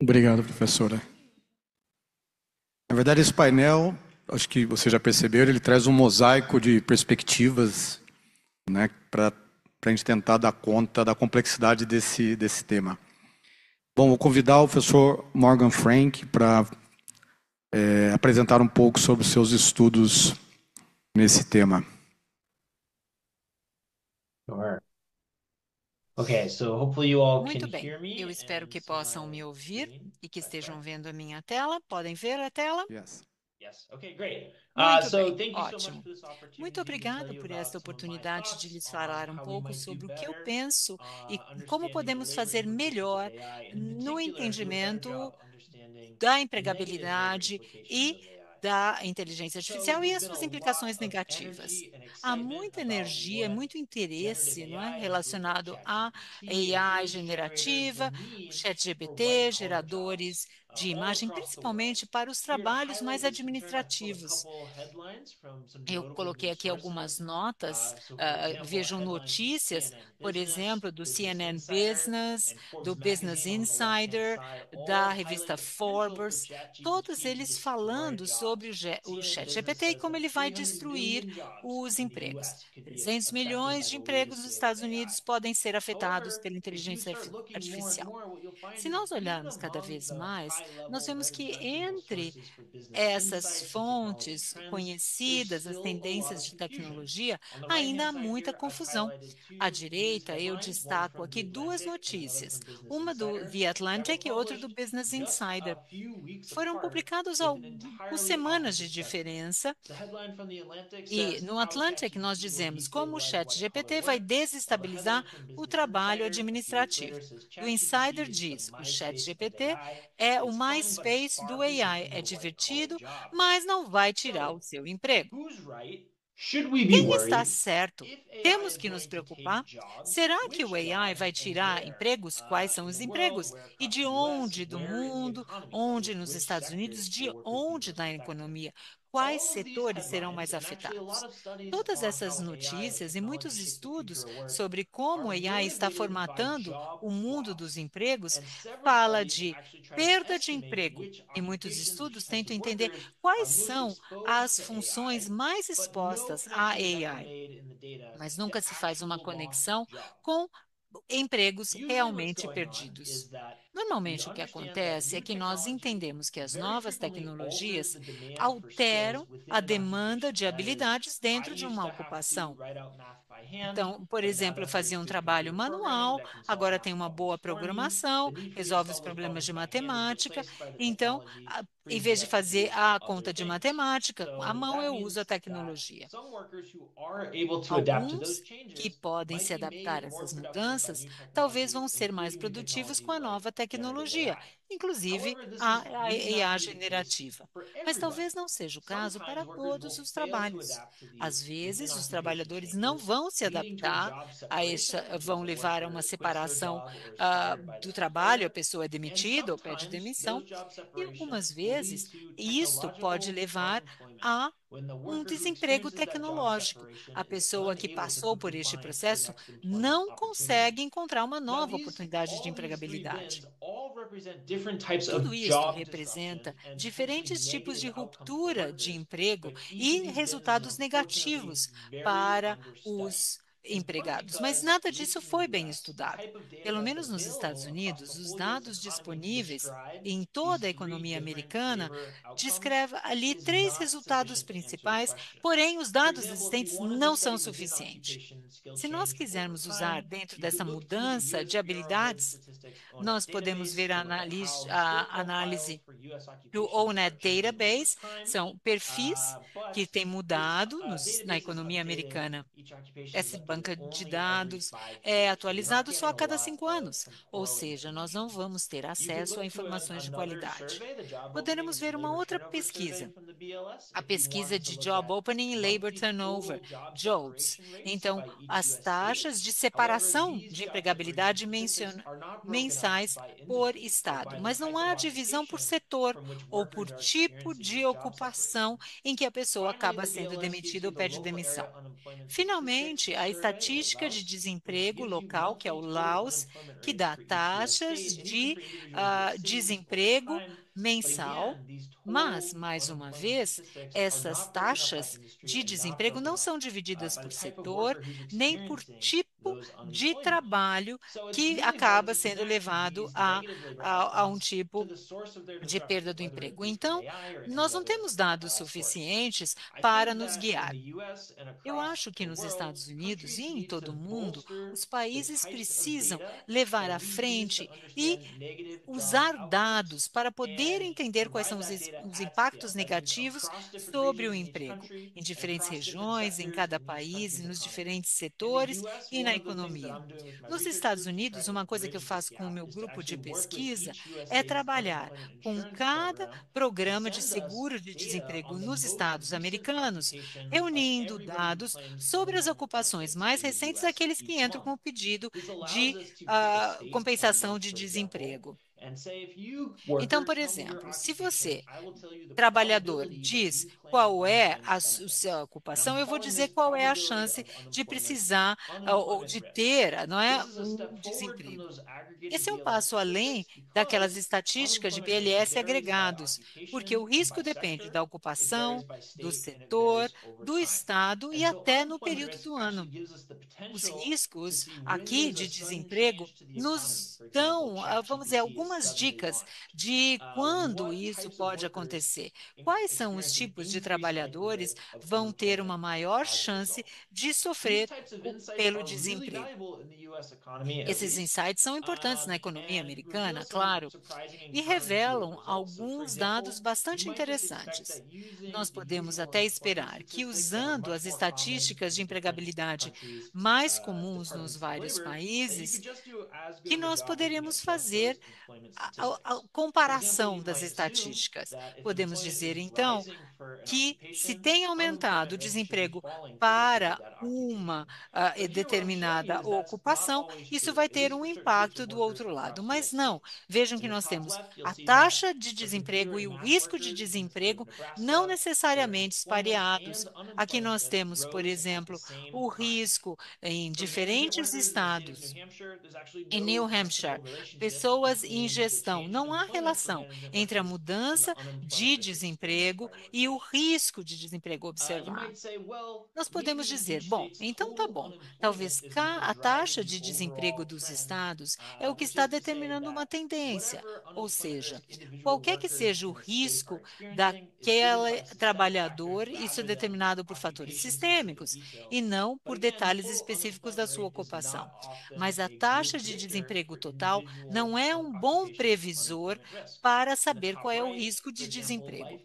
Obrigado, professora. Na verdade, esse painel, acho que você já percebeu, ele traz um mosaico de perspectivas né, para a gente tentar dar conta da complexidade desse, desse tema. Bom, vou convidar o professor Morgan Frank para é, eh, apresentar um pouco sobre os seus estudos nesse tema. Okay, so hopefully you all Muito can bem, hear me eu espero que uh, possam me ouvir e que estejam vendo a minha tela. Podem ver a tela? Yes. Yes. Okay, great. Uh, Muito so, bem, ótimo. Muito obrigado por esta oportunidade de lhes falar um pouco sobre o que eu penso uh, e como podemos fazer melhor no entendimento da empregabilidade e da inteligência artificial e as suas implicações negativas. Há muita energia, muito interesse não é, relacionado à AI generativa, ChatGPT, geradores de imagem, principalmente para os trabalhos mais administrativos. Eu coloquei aqui algumas notas, uh, ah, vejam notícias, por exemplo, do CNN Business, do Business Insider, da revista Forbes, todos eles falando sobre o chat GPT e como ele vai destruir os empregos. 300 milhões de empregos nos Estados Unidos podem ser afetados pela inteligência artificial. Se nós olharmos cada vez mais, nós vemos que entre essas fontes conhecidas, as tendências de tecnologia, ainda há muita confusão. À direita, eu destaco aqui duas notícias, uma do The Atlantic e outra do Business Insider. Foram publicados algumas semanas de diferença e no Atlantic nós dizemos como o chat GPT vai desestabilizar o trabalho administrativo. O Insider diz, o chat GPT é o o MySpace do AI é divertido, mas não vai tirar o seu emprego. Quem está certo? Temos que nos preocupar? Será que o AI vai tirar empregos? Quais são os uh, empregos? E de onde do mundo? Onde nos Estados Unidos? De onde na economia? Quais setores serão mais afetados? Todas essas notícias e muitos estudos sobre como a AI está formatando o mundo dos empregos fala de perda de emprego e muitos estudos tentam entender quais são as funções mais expostas à AI. Mas nunca se faz uma conexão com empregos realmente perdidos. Normalmente o que é acontece é que nós entendemos que as novas tecnologias alteram a demanda de habilidades dentro de uma ocupação. Então, por exemplo, eu fazia um trabalho manual, agora tem uma boa programação, resolve os problemas de matemática. Então, em vez de fazer a conta de matemática, à mão eu uso a tecnologia. Alguns que podem se adaptar a essas mudanças talvez vão ser mais produtivos com a nova tecnologia, inclusive a IA generativa. Mas talvez não seja o caso para todos os trabalhos. Às vezes, os trabalhadores não vão se adaptar a vão levar a uma separação uh, do trabalho, a pessoa é demitida ou pede demissão, e algumas vezes vezes, isto pode levar a um desemprego tecnológico. A pessoa que passou por este processo não consegue encontrar uma nova oportunidade de empregabilidade. Tudo isso representa diferentes tipos de ruptura de emprego e resultados negativos para os empregados, mas nada disso foi bem estudado. Pelo menos nos Estados Unidos, os dados disponíveis em toda a economia americana descrevem ali três resultados principais, porém os dados existentes não são suficientes. Se nós quisermos usar dentro dessa mudança de habilidades, nós podemos ver a análise, a análise do ONET Database, são perfis que têm mudado nos, na economia americana. Esse banca de é dados é atualizado só a cada cinco anos, ou seja, nós não vamos ter acesso a informações de qualidade. Poderemos ver uma outra pesquisa, a pesquisa de Job Opening e Labor Turnover, JOLTS. Então, as taxas de separação de empregabilidade mensais por estado, mas não há divisão por setor ou por tipo de ocupação em que a pessoa acaba sendo demitida ou pede demissão. Finalmente, as estatística de desemprego local, que é o Laos que dá taxas de uh, desemprego mensal, mas, mais uma vez, essas taxas de desemprego não são divididas por setor nem por tipo de trabalho que acaba sendo levado a, a, a, um tipo de perda do emprego. Então, nós não temos uh, dados suficientes para nos guiar. Eu acho que nos Estados Unidos e em todo o mundo, os países precisam levar à frente e usar dados para poder entender quais são os, os impactos negativos sobre o emprego em diferentes regiões, em cada país, nos diferentes setores e na na economia. Nos é Estados Unidos, uma coisa que eu faço com o meu grupo de pesquisa é trabalhar com cada programa de seguro de desemprego uh, nos Estados americanos, reunindo dados sobre as ocupações mais recentes daqueles que entram com o pedido de uh, compensação de desemprego. Então, por exemplo, se você, trabalhador, diz é qual é a sua ocupação, eu vou dizer qual é a chance de precisar ou de ter não é, um desemprego. Esse é um passo além daquelas estatísticas de BLS agregados, porque o risco depende da ocupação, do setor, do estado e até no período do ano. Os riscos aqui de desemprego nos dão, ah, vamos dizer, algum algumas dicas de quando isso pode acontecer. Quais são os tipos de trabalhadores vão ter uma maior chance de sofrer pelo desemprego? Esses insights são importantes na economia americana, claro, e revelam alguns dados bastante interessantes. Nós podemos até esperar que, usando as estatísticas de empregabilidade mais comuns nos vários países, que nós poderemos fazer a, a comparação das estatísticas. Podemos dizer, então, uh, que se tem aumentado o desemprego para uma uh, determinada ocupação, isso vai ter um impacto do outro lado. Mas não, vejam que nós temos a taxa de desemprego e o risco de desemprego não necessariamente espareados. Aqui nós temos, por exemplo, o risco em diferentes estados. Em New Hampshire, pessoas em gestão. Não há relação entre a mudança de desemprego e o risco de desemprego observado. Nós podemos dizer, bom, então tá bom, talvez a taxa de desemprego dos estados é o que está determinando uma tendência, ou seja, qualquer que seja o risco daquele trabalhador, isso é determinado por fatores sistêmicos e não por detalhes específicos da sua ocupação. Mas a taxa de desemprego total não é um bom o previsor para saber qual é o risco de desemprego.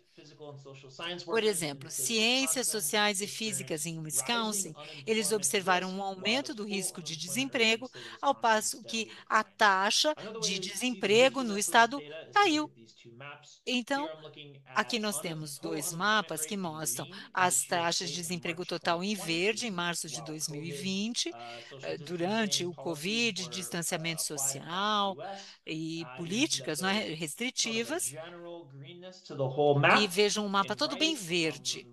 Por exemplo, ciências sociais e físicas em Wisconsin, eles observaram um aumento do risco de desemprego, ao passo que a taxa de desemprego no estado caiu. Então, aqui nós temos dois mapas que mostram as taxas de desemprego total em verde em março de 2020, uh, eh, durante o Covid, uh, distanciamento social e uh, políticas é, restritivas, e Vejam um mapa todo bem verde.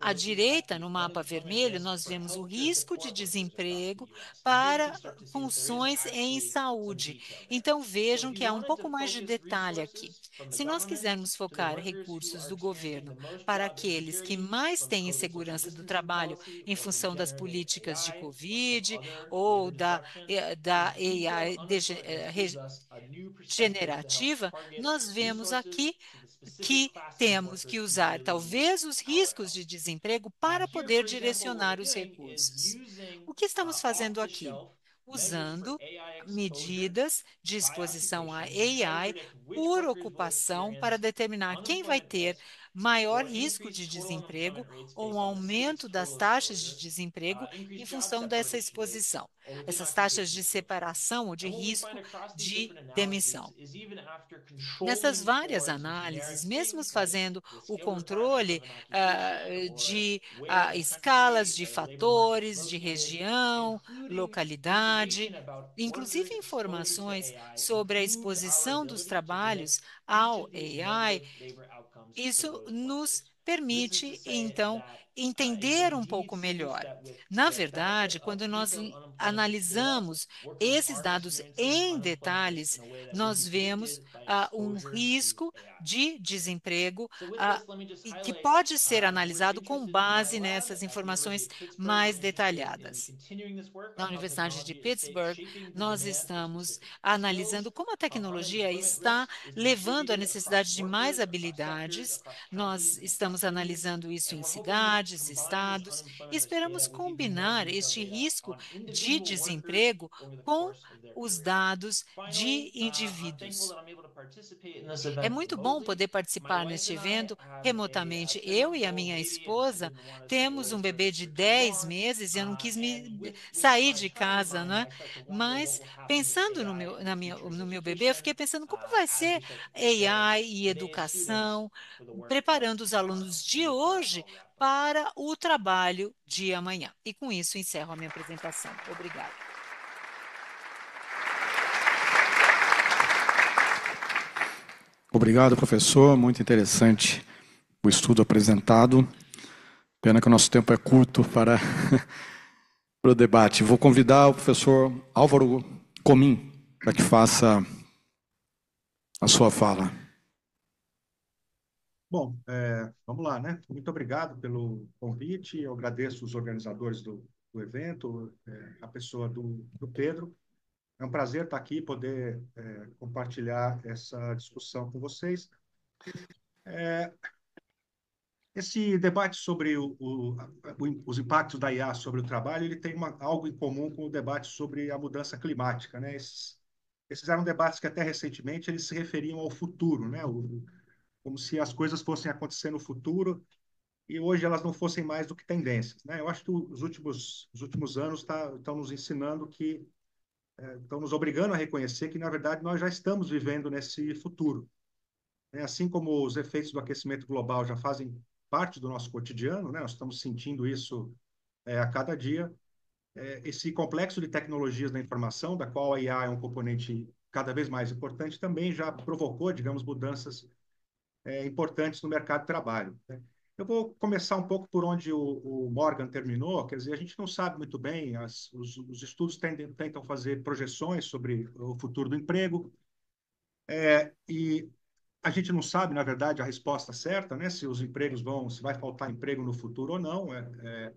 À direita, no mapa vermelho, nós vemos o risco de é desemprego para funções em saúde. Né? Então, vejam que há um pouco mais de detalhe aqui. Se nós quisermos focar recursos do governo para aqueles que mais têm insegurança do trabalho em função das políticas de Covid ou da, eh, da AI eh, regenerativa, nós vemos aqui que temos temos que usar, talvez, os riscos de desemprego para poder direcionar os recursos. O que estamos fazendo aqui? usando medidas de exposição a AI por ocupação para determinar quem vai ter maior risco de desemprego ou um aumento das taxas de ah, desemprego em função dessa exposição, essas taxas de separação ou de então, risco de demissão. Nessas várias análises, mesmo fazendo o controle uh, de uh, escalas de fatores, de região, localidade, inclusive informações sobre a exposição dos trabalhos ao AI isso nos permite, então, entender um pouco melhor. Na verdade, quando nós analisamos esses dados em detalhes, nós vemos uh, um risco de desemprego uh, que pode ser analisado com base nessas informações mais detalhadas. Na Universidade de Pittsburgh, nós estamos analisando como a tecnologia está levando à necessidade de mais habilidades. Nós estamos Estamos analisando isso em cidades, estados, e esperamos combinar este risco de desemprego com os dados de indivíduos. É muito bom poder participar neste evento remotamente. Eu e a minha esposa temos um bebê de 10 meses e eu não quis me sair de casa, né? Mas pensando no meu, na minha, no meu bebê, eu fiquei pensando como vai ser AI e educação, preparando os alunos de hoje para o trabalho de amanhã. E com isso encerro a minha apresentação. Obrigada. Obrigado, professor. Muito interessante o estudo apresentado. Pena que o nosso tempo é curto para, para o debate. Vou convidar o professor Álvaro Comim para que faça a sua fala. Bom, é, vamos lá, né? Muito obrigado pelo convite. Eu agradeço os organizadores do, do evento, é, a pessoa do, do, Pedro. É um prazer estar aqui e poder é, compartilhar essa discussão com vocês. esse debate sobre o, o, os impactos da IA sobre o trabalho, ele tem uma, algo em comum com o debate sobre a mudança climática, né? Esses, esses eram debates que até recentemente eles se referiam ao futuro, né? O, como se as coisas fossem acontecer no futuro e hoje elas não fossem mais do que tendências. Né? Eu acho que os últimos, os últimos anos tá, estão nos ensinando que, é, estão nos obrigando a reconhecer que, na verdade, nós já estamos vivendo nesse futuro. Né? Assim como os efeitos do aquecimento global já fazem parte do nosso cotidiano, né? nós estamos sentindo isso é, a cada dia, é, esse complexo de tecnologias da informação, da qual a IA é um componente cada vez mais importante, também já provocou, digamos, mudanças é, importantes no mercado de trabalho. Né? Eu vou começar um pouco por onde o, o, Morgan terminou, quer dizer, a gente não sabe muito bem, as, os, os, estudos tendem, tentam fazer projeções sobre o futuro do emprego, é, e a gente não sabe, na verdade, a resposta certa, né, se os empregos vão, se vai faltar emprego no futuro ou não, é, é,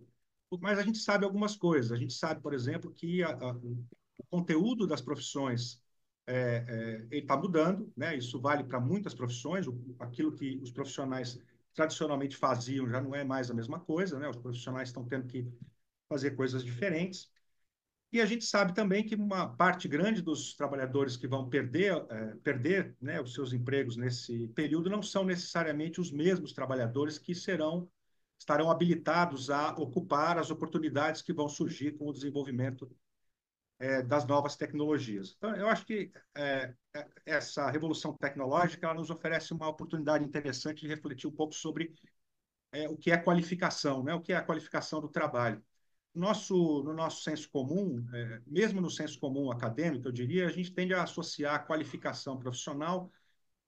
mas a gente sabe algumas coisas. A gente sabe, por exemplo, que a, a, o conteúdo das profissões é, é, está mudando, né? Isso vale para muitas profissões. O, aquilo que os profissionais tradicionalmente faziam já não é mais a mesma coisa, né? Os profissionais estão tendo que fazer coisas diferentes. E a gente sabe também que uma parte grande dos trabalhadores que vão perder, é, perder né, os seus empregos nesse período não são necessariamente os mesmos trabalhadores que serão estarão habilitados a ocupar as oportunidades que vão surgir com o desenvolvimento é, das novas tecnologias. Então, eu acho que é, é, essa revolução tecnológica ela nos oferece uma oportunidade interessante de refletir um pouco sobre é, o que é qualificação, né? o que é a qualificação do trabalho. Nosso, no nosso senso comum, é, mesmo no senso comum acadêmico, eu diria, a gente tende a associar a qualificação profissional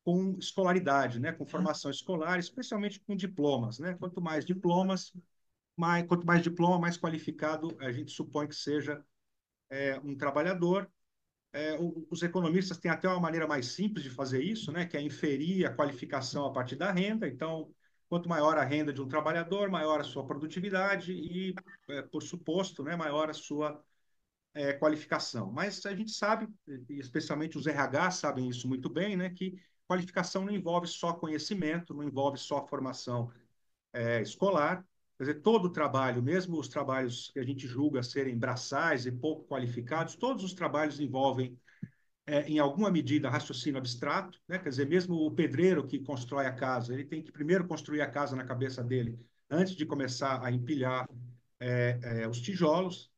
com escolaridade, né? com formação escolar, especialmente com diplomas. Né? Quanto mais diplomas, mais, quanto mais diploma, mais qualificado a gente supõe que seja é, um trabalhador. É, os economistas têm até uma maneira mais simples de fazer isso, né, que é inferir a qualificação a partir da renda. Então, quanto maior a renda de um trabalhador, maior a sua produtividade e, é, por suposto, né, maior a sua é, qualificação. Mas a gente sabe, especialmente os RH sabem isso muito bem, né, que qualificação não envolve só conhecimento, não envolve só formação é, escolar, Quer dizer, todo o trabalho, mesmo os trabalhos que a gente julga serem braçais e pouco qualificados, todos os trabalhos envolvem, é, em alguma medida, raciocínio abstrato. Né? Quer dizer, mesmo o pedreiro que constrói a casa, ele tem que primeiro construir a casa na cabeça dele, antes de começar a empilhar é, é, os tijolos.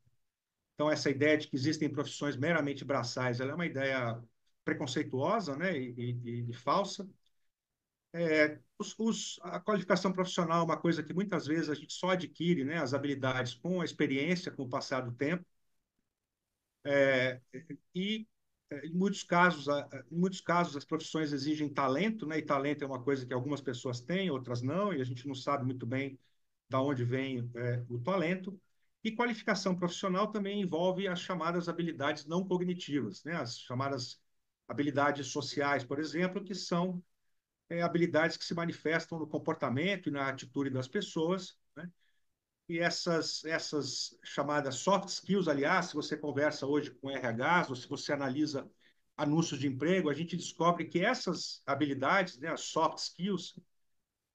Então, essa ideia de que existem profissões meramente braçais, ela é uma ideia preconceituosa né? e, e, e falsa. É, os, os, a qualificação profissional é uma coisa que muitas vezes a gente só adquire né, as habilidades com a experiência, com o passar do tempo. É, e, é, em muitos casos, em muitos casos as profissões exigem talento, né? E talento é uma coisa que algumas pessoas têm, outras não, e a gente não sabe muito bem da onde vem é, o talento. E qualificação profissional também envolve as chamadas habilidades não cognitivas, né? As chamadas habilidades sociais, por exemplo, que são é, habilidades que se manifestam no comportamento e na atitude das pessoas. Né? E essas, essas chamadas soft skills, aliás, se você conversa hoje com RHs ou se você analisa anúncios de emprego, a gente descobre que essas habilidades, né, as soft skills,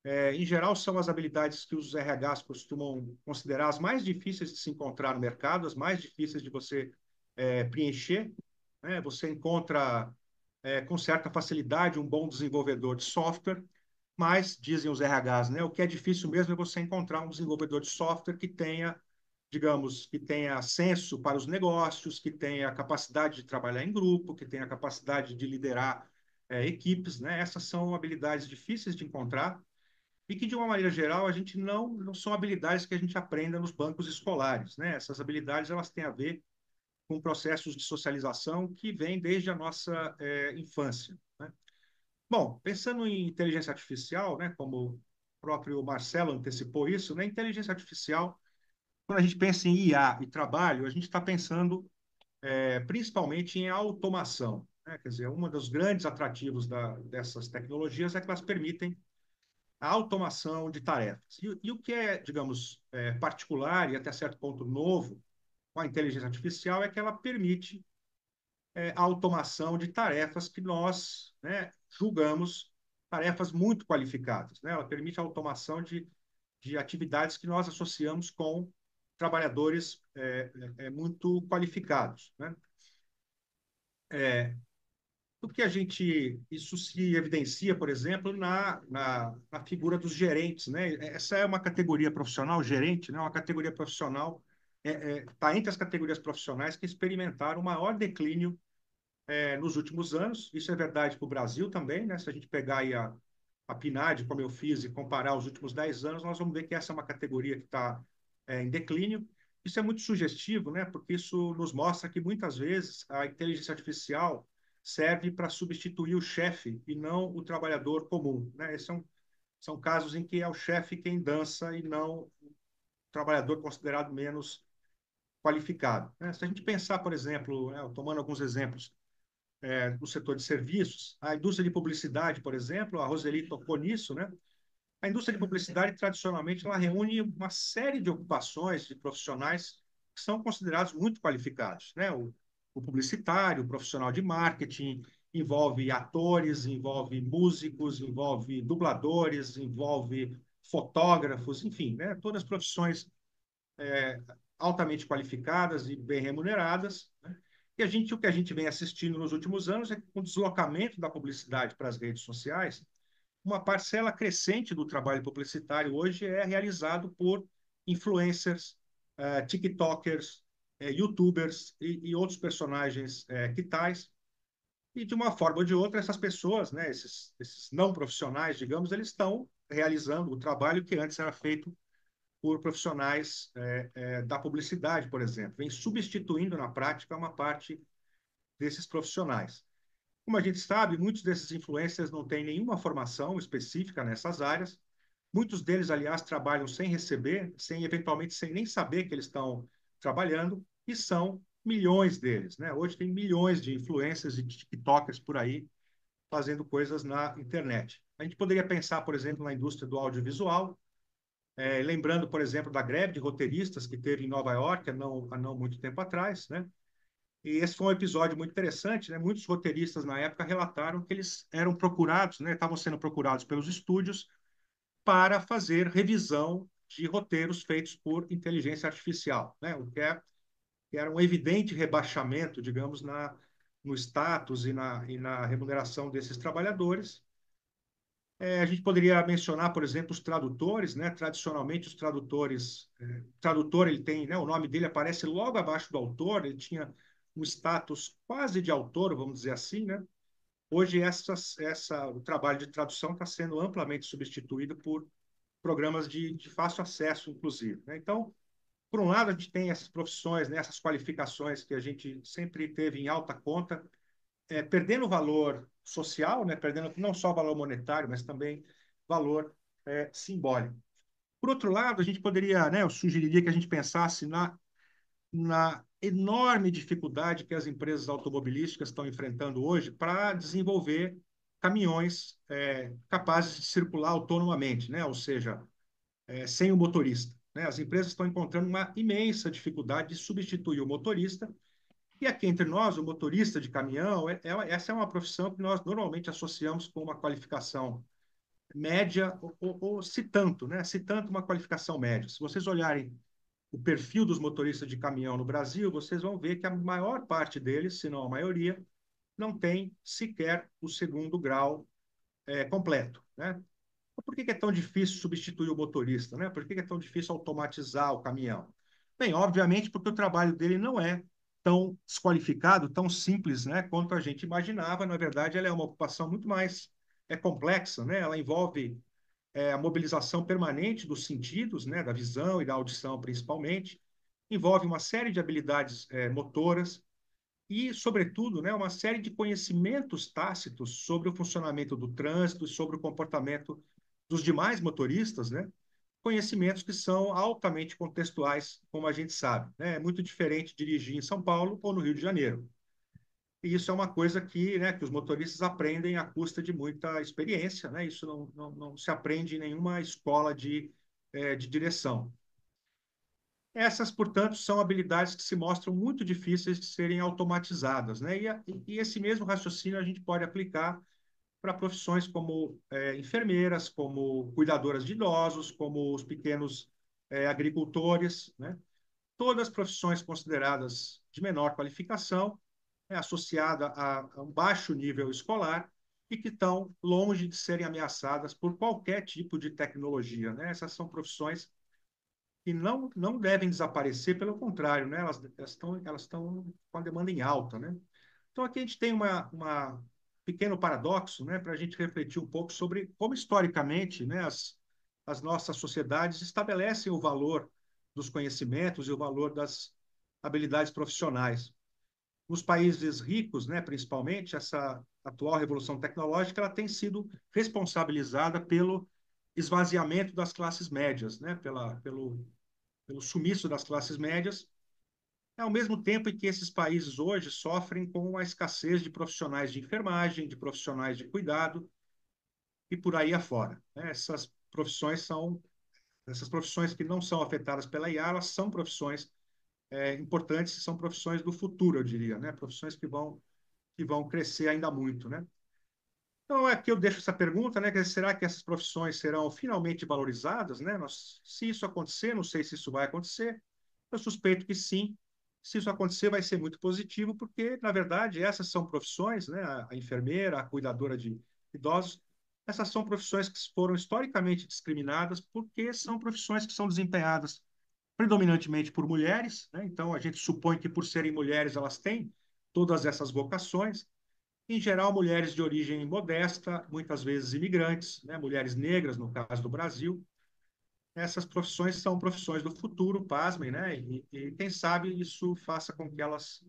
é, em geral são as habilidades que os RHs costumam considerar as mais difíceis de se encontrar no mercado, as mais difíceis de você é, preencher. Né? Você encontra é, com certa facilidade um bom desenvolvedor de software, mas, dizem os RHs, né, o que é difícil mesmo é você encontrar um desenvolvedor de software que tenha, digamos, que tenha senso para os negócios, que tenha capacidade de trabalhar em grupo, que tenha capacidade de liderar é, equipes. Né? Essas são habilidades difíceis de encontrar e que, de uma maneira geral, a gente não, não são habilidades que a gente aprenda nos bancos escolares. Né? Essas habilidades elas têm a ver com processos de socialização que vêm desde a nossa é, infância. Né? Bom, pensando em inteligência artificial, né, como o próprio Marcelo antecipou isso, né, inteligência artificial, quando a gente pensa em IA e trabalho, a gente está pensando é, principalmente em automação. Né? Quer dizer, um dos grandes atrativos da, dessas tecnologias é que elas permitem a automação de tarefas. E, e o que é, digamos, é, particular e até certo ponto novo com a inteligência artificial é que ela permite é, a automação de tarefas que nós né, julgamos tarefas muito qualificadas. Né? Ela permite a automação de, de atividades que nós associamos com trabalhadores é, é, é muito qualificados. Né? É, o que a gente isso se evidencia, por exemplo, na, na, na, figura dos gerentes, né? Essa é uma categoria profissional gerente, né? Uma categoria profissional está é, é, tá entre as categorias profissionais que experimentaram o maior declínio é, nos últimos anos. Isso é verdade para o Brasil também, né? Se a gente pegar a, a PNAD, como eu fiz, e comparar os últimos 10 anos, nós vamos ver que essa é uma categoria que está é, em declínio. Isso é muito sugestivo, né? Porque isso nos mostra que muitas vezes a inteligência artificial serve para substituir o chefe e não o trabalhador comum, né? É são casos em que é o chefe quem dança e não o trabalhador considerado menos qualificado. Né? Se a gente pensar, por exemplo, né, tomando alguns exemplos é, do setor de serviços, a indústria de publicidade, por exemplo, a Roseli tocou nisso, né? A indústria de uhum. publicidade, tradicionalmente, ela reúne uma série de ocupações de profissionais que são considerados muito qualificados, né? O, o publicitário, o profissional de marketing, envolve atores, envolve músicos, envolve dubladores, envolve fotógrafos, enfim, né? Todas as profissões é, altamente qualificadas e bem remuneradas. Né? E a gente, o que a gente vem assistindo nos últimos anos é que, com o deslocamento da publicidade para as redes sociais, uma parcela crescente do trabalho publicitário hoje é realizado por influencers, eh, TikTokers, eh, YouTubers e, e, outros personagens eh, que tais. E, de uma forma ou de outra, essas pessoas, né, esses, esses não profissionais, digamos, eles estão realizando o trabalho que antes era feito por profissionais é, é, da publicidade, por exemplo. Vem substituindo na prática uma parte desses profissionais. Como a gente sabe, muitos desses influencers não têm nenhuma formação específica nessas áreas. Muitos deles, aliás, trabalham sem receber, sem eventualmente sem nem saber que eles estão trabalhando, e são milhões deles. Né? Hoje tem milhões de influencers e TikTokers por aí fazendo coisas na internet. A gente poderia pensar, por exemplo, na indústria do audiovisual, é, lembrando, por exemplo, da greve de roteiristas que teve em Nova York há não, há não muito tempo atrás, né? E esse foi um episódio muito interessante, né? Muitos roteiristas na época relataram que eles eram procurados, né? Estavam sendo procurados pelos estúdios para fazer revisão de roteiros feitos por inteligência artificial, né? O que, é, que era um evidente rebaixamento, digamos, na no status e na, e na remuneração desses trabalhadores. É, a gente poderia mencionar, por exemplo, os tradutores, né? Tradicionalmente, os tradutores, é, tradutor ele tem, né? O nome dele aparece logo abaixo do autor. Ele tinha um status quase de autor, vamos dizer assim, né? Hoje essa, essa, o trabalho de tradução está sendo amplamente substituído por programas de, de fácil acesso, inclusive. Né? Então, por um lado, a gente tem essas profissões, né? essas qualificações que a gente sempre teve em alta conta, é, perdendo valor social, né, perdendo não só valor monetário, mas também valor é, simbólico. Por outro lado, a gente poderia, né, eu sugeriria que a gente pensasse na, na enorme dificuldade que as empresas automobilísticas estão enfrentando hoje para desenvolver caminhões é, capazes de circular autonomamente, né? ou seja, é, sem o motorista. Né? As empresas estão encontrando uma imensa dificuldade de substituir o motorista e aqui entre nós, o motorista de caminhão, é, é, essa é uma profissão que nós normalmente associamos com uma qualificação média, ou, ou, ou, se tanto, né? se tanto uma qualificação média. Se vocês olharem o perfil dos motoristas de caminhão no Brasil, vocês vão ver que a maior parte deles, se não a maioria, não tem sequer o segundo grau é, completo. Né? Então, por que, é tão difícil substituir o motorista? Né? Por que é tão difícil automatizar o caminhão? Bem, obviamente, porque o trabalho dele não é tão desqualificado, tão simples né, quanto a gente imaginava. Na verdade, ela é uma ocupação muito mais é complexa, né? ela envolve é, a mobilização permanente dos sentidos, né, da visão e da audição principalmente, envolve uma série de habilidades é, motoras e, sobretudo, né, uma série de conhecimentos tácitos sobre o funcionamento do trânsito e sobre o comportamento dos demais motoristas, né? conhecimentos que são altamente contextuais, como a gente sabe. Né? É muito diferente dirigir em São Paulo ou no Rio de Janeiro. E isso é uma coisa que, né, que os motoristas aprendem à custa de muita experiência. Né? Isso não, não, não se aprende em nenhuma escola de, é, de direção. Essas, portanto, são habilidades que se mostram muito difíceis de serem automatizadas. Né? E, e esse mesmo raciocínio a gente pode aplicar para profissões como é, enfermeiras, como cuidadoras de idosos, como os pequenos é, agricultores, né? todas as profissões consideradas de menor qualificação, né, associada a, a um baixo nível escolar e que estão longe de serem ameaçadas por qualquer tipo de tecnologia. Né? Essas são profissões que não, não devem desaparecer, pelo contrário, né? elas estão elas elas com a demanda em alta. Né? Então, aqui a gente tem uma, uma pequeno paradoxo né, para a gente refletir um pouco sobre como, historicamente, né, as, as nossas sociedades estabelecem o valor dos conhecimentos e o valor das habilidades profissionais. Nos países ricos, né, principalmente, essa atual revolução tecnológica ela tem sido responsabilizada pelo esvaziamento das classes médias, né, pela, pelo, pelo sumiço das classes médias, ao mesmo tempo em que esses países hoje sofrem com a escassez de profissionais de enfermagem, de profissionais de cuidado e por aí afora. Né? Essas profissões são essas profissões que não são afetadas pela IA, elas são profissões é, importantes, são profissões do futuro, eu diria, né? Profissões que vão que vão crescer ainda muito, né? Então aqui eu deixo essa pergunta, né? Que será que essas profissões serão finalmente valorizadas, né? Nós, se isso acontecer, não sei se isso vai acontecer. Eu suspeito que sim, se isso acontecer, vai ser muito positivo, porque, na verdade, essas são profissões, né? a, enfermeira, a cuidadora de idosos, essas são profissões que foram historicamente discriminadas porque são profissões que são desempenhadas predominantemente por mulheres, né? então a gente supõe que por serem mulheres elas têm todas essas vocações. Em geral, mulheres de origem modesta, muitas vezes imigrantes, né? mulheres negras, no caso do Brasil, essas profissões são profissões do futuro, pasmem, né? E, e, quem sabe isso faça com que elas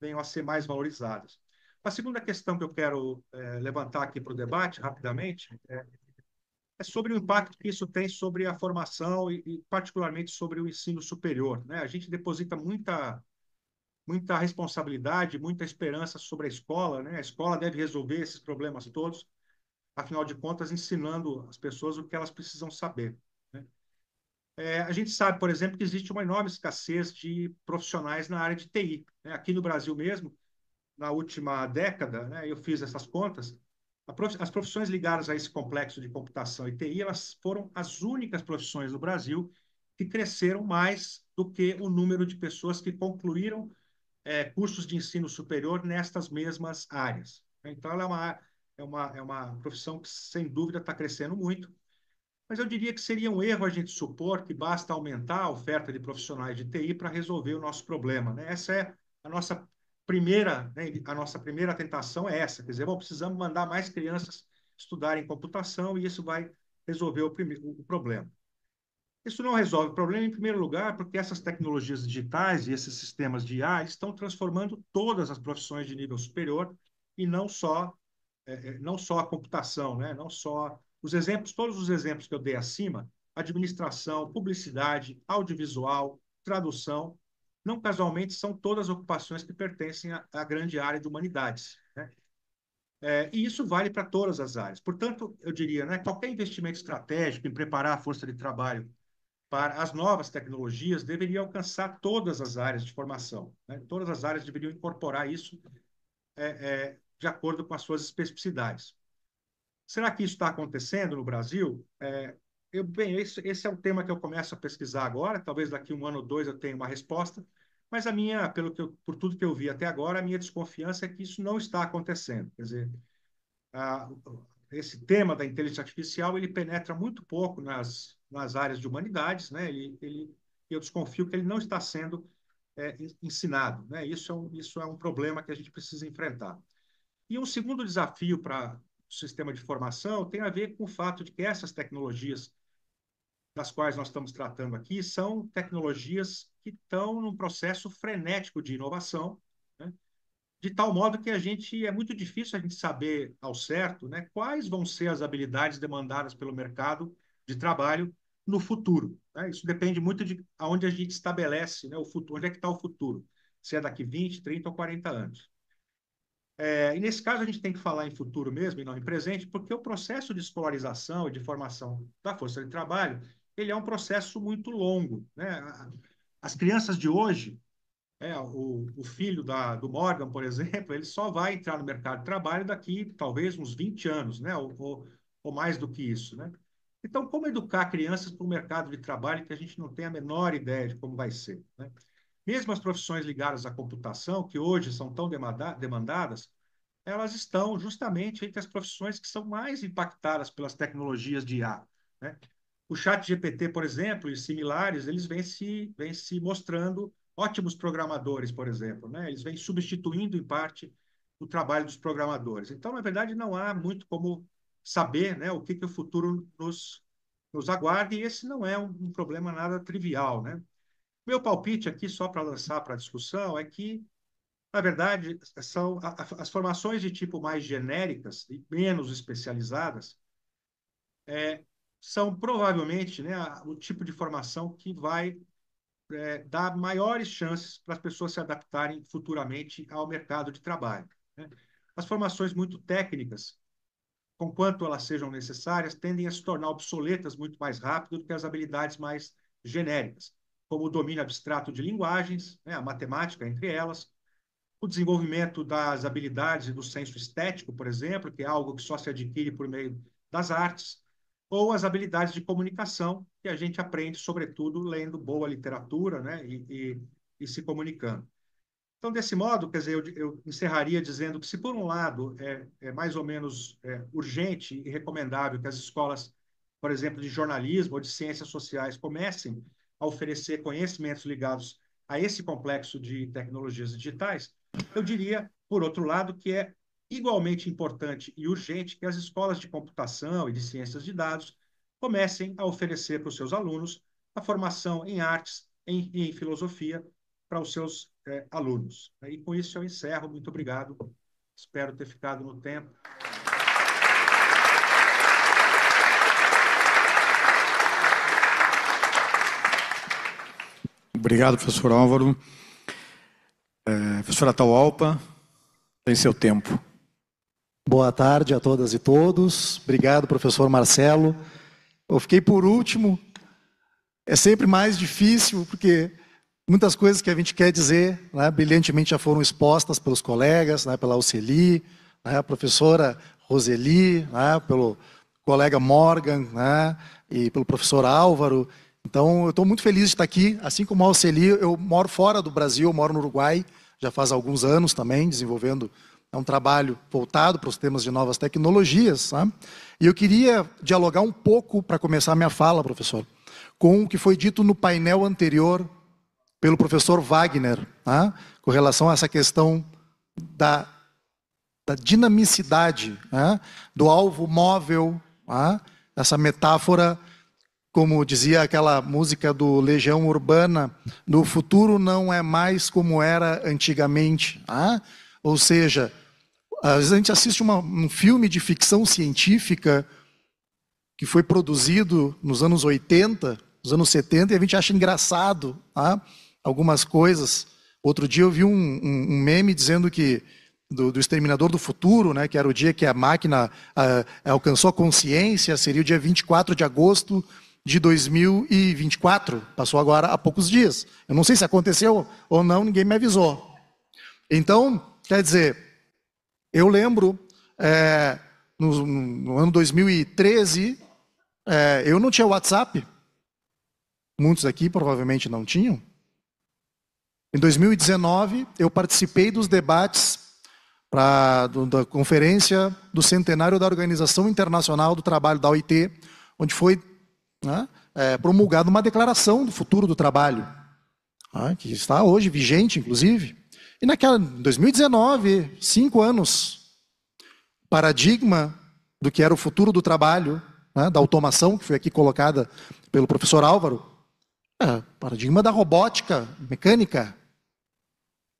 venham a ser mais valorizadas. A segunda questão que eu quero é, levantar aqui para o debate, rapidamente, é, é, sobre o impacto que isso tem sobre a formação e, e, particularmente, sobre o ensino superior. Né? A gente deposita muita, muita responsabilidade, muita esperança sobre a escola, né? A escola deve resolver esses problemas todos, afinal de contas, ensinando as pessoas o que elas precisam saber. É, a gente sabe, por exemplo, que existe uma enorme escassez de profissionais na área de TI. Né? Aqui no Brasil mesmo, na última década, né, eu fiz essas contas, prof... as profissões ligadas a esse complexo de computação e TI, elas foram as únicas profissões no Brasil que cresceram mais do que o número de pessoas que concluíram é, cursos de ensino superior nestas mesmas áreas. Então, ela é uma, é uma, é uma profissão que, sem dúvida, está crescendo muito mas eu diria que seria um erro a gente supor que basta aumentar a oferta de profissionais de TI para resolver o nosso problema. Né? Essa é a nossa primeira, né? a nossa primeira tentação é essa, quer dizer, bom, precisamos mandar mais crianças estudarem computação e isso vai resolver o, primeiro, o problema. Isso não resolve o problema, em primeiro lugar, porque essas tecnologias digitais e esses sistemas de IA estão transformando todas as profissões de nível superior e não só, é, é não só a computação, né? não só os exemplos, todos os exemplos que eu dei acima, administração, publicidade, audiovisual, tradução, não casualmente são todas ocupações que pertencem à, grande área de humanidades. Né? É, e isso vale para todas as áreas. Portanto, eu diria, né, qualquer investimento estratégico em preparar a força de trabalho para as novas tecnologias deveria alcançar todas as áreas de formação. Né? Todas as áreas deveriam incorporar isso é, é, de acordo com as suas especificidades. Será que isso está acontecendo no Brasil? É, eu, bem, esse, esse é o tema que eu começo a pesquisar agora. Talvez daqui um ano ou dois eu tenha uma resposta. Mas a minha, pelo que eu, por tudo que eu vi até agora, a minha desconfiança é que isso não está acontecendo. Quer dizer, a, esse tema da inteligência artificial ele penetra muito pouco nas, nas áreas de humanidades, né? Ele, ele, eu desconfio que ele não está sendo é, ensinado, né? Isso é um, isso é um problema que a gente precisa enfrentar. E um segundo desafio para sistema de formação tem a ver com o fato de que essas tecnologias das quais nós estamos tratando aqui são tecnologias que estão num processo frenético de inovação, né? de tal modo que a gente é muito difícil a gente saber ao certo né, quais vão ser as habilidades demandadas pelo mercado de trabalho no futuro. Né? Isso depende muito de aonde a gente estabelece né, o futuro, onde é que está o futuro, se é daqui 20, 30 ou 40 anos. É, e nesse caso a gente tem que falar em futuro mesmo e não em presente, porque o processo de escolarização e de formação da força de trabalho ele é um processo muito longo. Né? As crianças de hoje, é, o, o, filho da, do Morgan, por exemplo, ele só vai entrar no mercado de trabalho daqui talvez uns 20 anos, né? ou, ou, ou mais do que isso. Né? Então, como educar crianças para o mercado de trabalho que a gente não tem a menor ideia de como vai ser? Né? Mesmo as profissões ligadas à computação, que hoje são tão demandadas, elas estão justamente entre as profissões que são mais impactadas pelas tecnologias de IA. Né? O chat GPT, por exemplo, e similares, eles vêm se, vêm se mostrando ótimos programadores, por exemplo. Né? Eles vêm substituindo, em parte, o trabalho dos programadores. Então, na verdade, não há muito como saber né, o que, que o futuro nos, nos aguarda, e esse não é um, um problema nada trivial. Né? Meu palpite aqui, só para lançar para a discussão, é que, na verdade, são as formações de tipo mais genéricas e menos especializadas é, são provavelmente né, o tipo de formação que vai é, dar maiores chances para as pessoas se adaptarem futuramente ao mercado de trabalho. Né? As formações muito técnicas, conquanto elas sejam necessárias, tendem a se tornar obsoletas muito mais rápido do que as habilidades mais genéricas como o domínio abstrato de linguagens, né, a matemática entre elas, o desenvolvimento das habilidades e do senso estético, por exemplo, que é algo que só se adquire por meio das artes, ou as habilidades de comunicação, que a gente aprende, sobretudo, lendo boa literatura né, e, e, e se comunicando. Então, desse modo, quer dizer, eu, eu, encerraria dizendo que, se por um lado é, é mais ou menos é, urgente e recomendável que as escolas, por exemplo, de jornalismo ou de ciências sociais comecem a oferecer conhecimentos ligados a esse complexo de tecnologias digitais, eu diria, por outro lado, que é igualmente importante e urgente que as escolas de computação e de ciências de dados comecem a oferecer para os seus alunos a formação em artes e em, em, filosofia para os seus eh, alunos. E com isso eu encerro. Muito obrigado. Espero ter ficado no tempo. Obrigado, professor Álvaro. É, professora Taualpa, tem seu tempo. Boa tarde a todas e todos. Obrigado, professor Marcelo. Eu fiquei por último. É sempre mais difícil, porque muitas coisas que a gente quer dizer, né, brilhantemente já foram expostas pelos colegas, né, pela Uceli, né, a professora Roseli, né, pelo colega Morgan né, e pelo professor Álvaro. Então, eu estou muito feliz de estar aqui. Assim como o Alceli, eu moro fora do Brasil, eu moro no Uruguai, já faz alguns anos também, desenvolvendo é um trabalho voltado para os temas de novas tecnologias. Sabe? E eu queria dialogar um pouco, para começar a minha fala, professor, com o que foi dito no painel anterior pelo professor Wagner, tá? com relação a essa questão da, da dinamicidade, né? do alvo móvel, tá? essa metáfora como dizia aquela música do Legião Urbana, no futuro não é mais como era antigamente. Ah? Ou seja, às vezes a gente assiste uma, um filme de ficção científica que foi produzido nos anos 80, nos anos 70, e a gente acha engraçado ah? algumas coisas. Outro dia eu vi um, um, um meme dizendo que do, do, Exterminador do Futuro, né, que era o dia que a máquina ah, alcançou a consciência, seria o dia 24 de agosto de 2024. Passou agora há poucos dias. Eu não sei se aconteceu ou não, ninguém me avisou. Então, quer dizer, eu lembro, é, no, no, ano 2013, é, eu não tinha WhatsApp. Muitos aqui provavelmente não tinham. Em 2019, eu participei dos debates pra, do, da conferência do centenário da Organização Internacional do Trabalho, da OIT, onde foi né, é, promulgado uma declaração do futuro do trabalho, né, que está hoje vigente, inclusive. E naquela 2019, cinco anos, paradigma do que era o futuro do trabalho, né, da automação, que foi aqui colocada pelo professor Álvaro, é, paradigma da robótica mecânica.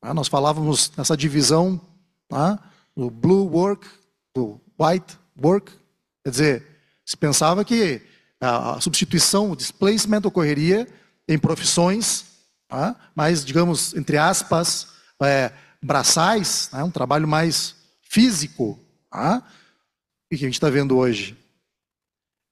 Né, nós falávamos nessa divisão né, do blue work, do white work, quer dizer, se pensava que a substituição, o displacement ocorreria em profissões tá? mais, digamos, entre aspas, é, braçais, né? um trabalho mais físico. Tá? O que a gente está vendo hoje?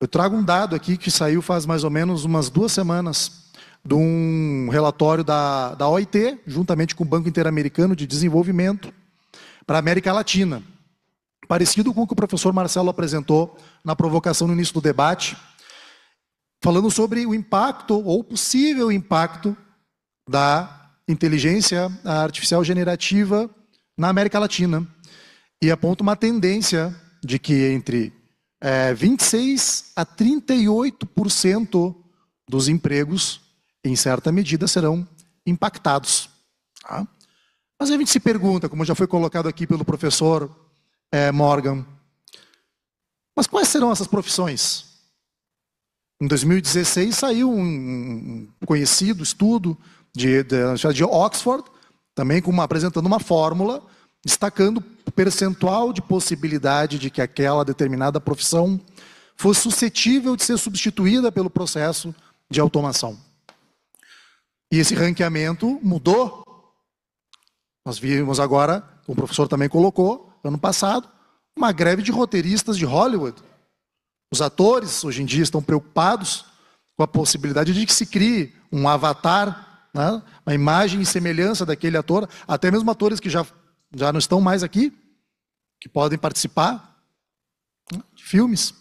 Eu trago um dado aqui que saiu faz mais ou menos umas duas semanas de um relatório da, da OIT, juntamente com o Banco Interamericano de Desenvolvimento, para a América Latina. Parecido com o que o professor Marcelo apresentou na provocação no início do debate, falando sobre o impacto ou possível impacto da inteligência artificial generativa na América Latina. E aponta uma tendência de que entre é, 26 a 38% dos empregos, em certa medida, serão impactados. Tá? Mas a gente se pergunta, como já foi colocado aqui pelo professor é, Morgan, mas quais serão essas profissões? Em 2016 saiu um conhecido estudo de, de, de Oxford, também com uma, apresentando uma fórmula, destacando o percentual de possibilidade de que aquela determinada profissão fosse suscetível de ser substituída pelo processo de automação. E esse ranqueamento mudou. Nós vimos agora, o professor também colocou, ano passado, uma greve de roteiristas de Hollywood os atores hoje em dia estão preocupados com a possibilidade de que se crie um avatar, né? uma imagem e semelhança daquele ator, até mesmo atores que já, já não estão mais aqui, que podem participar né? de filmes.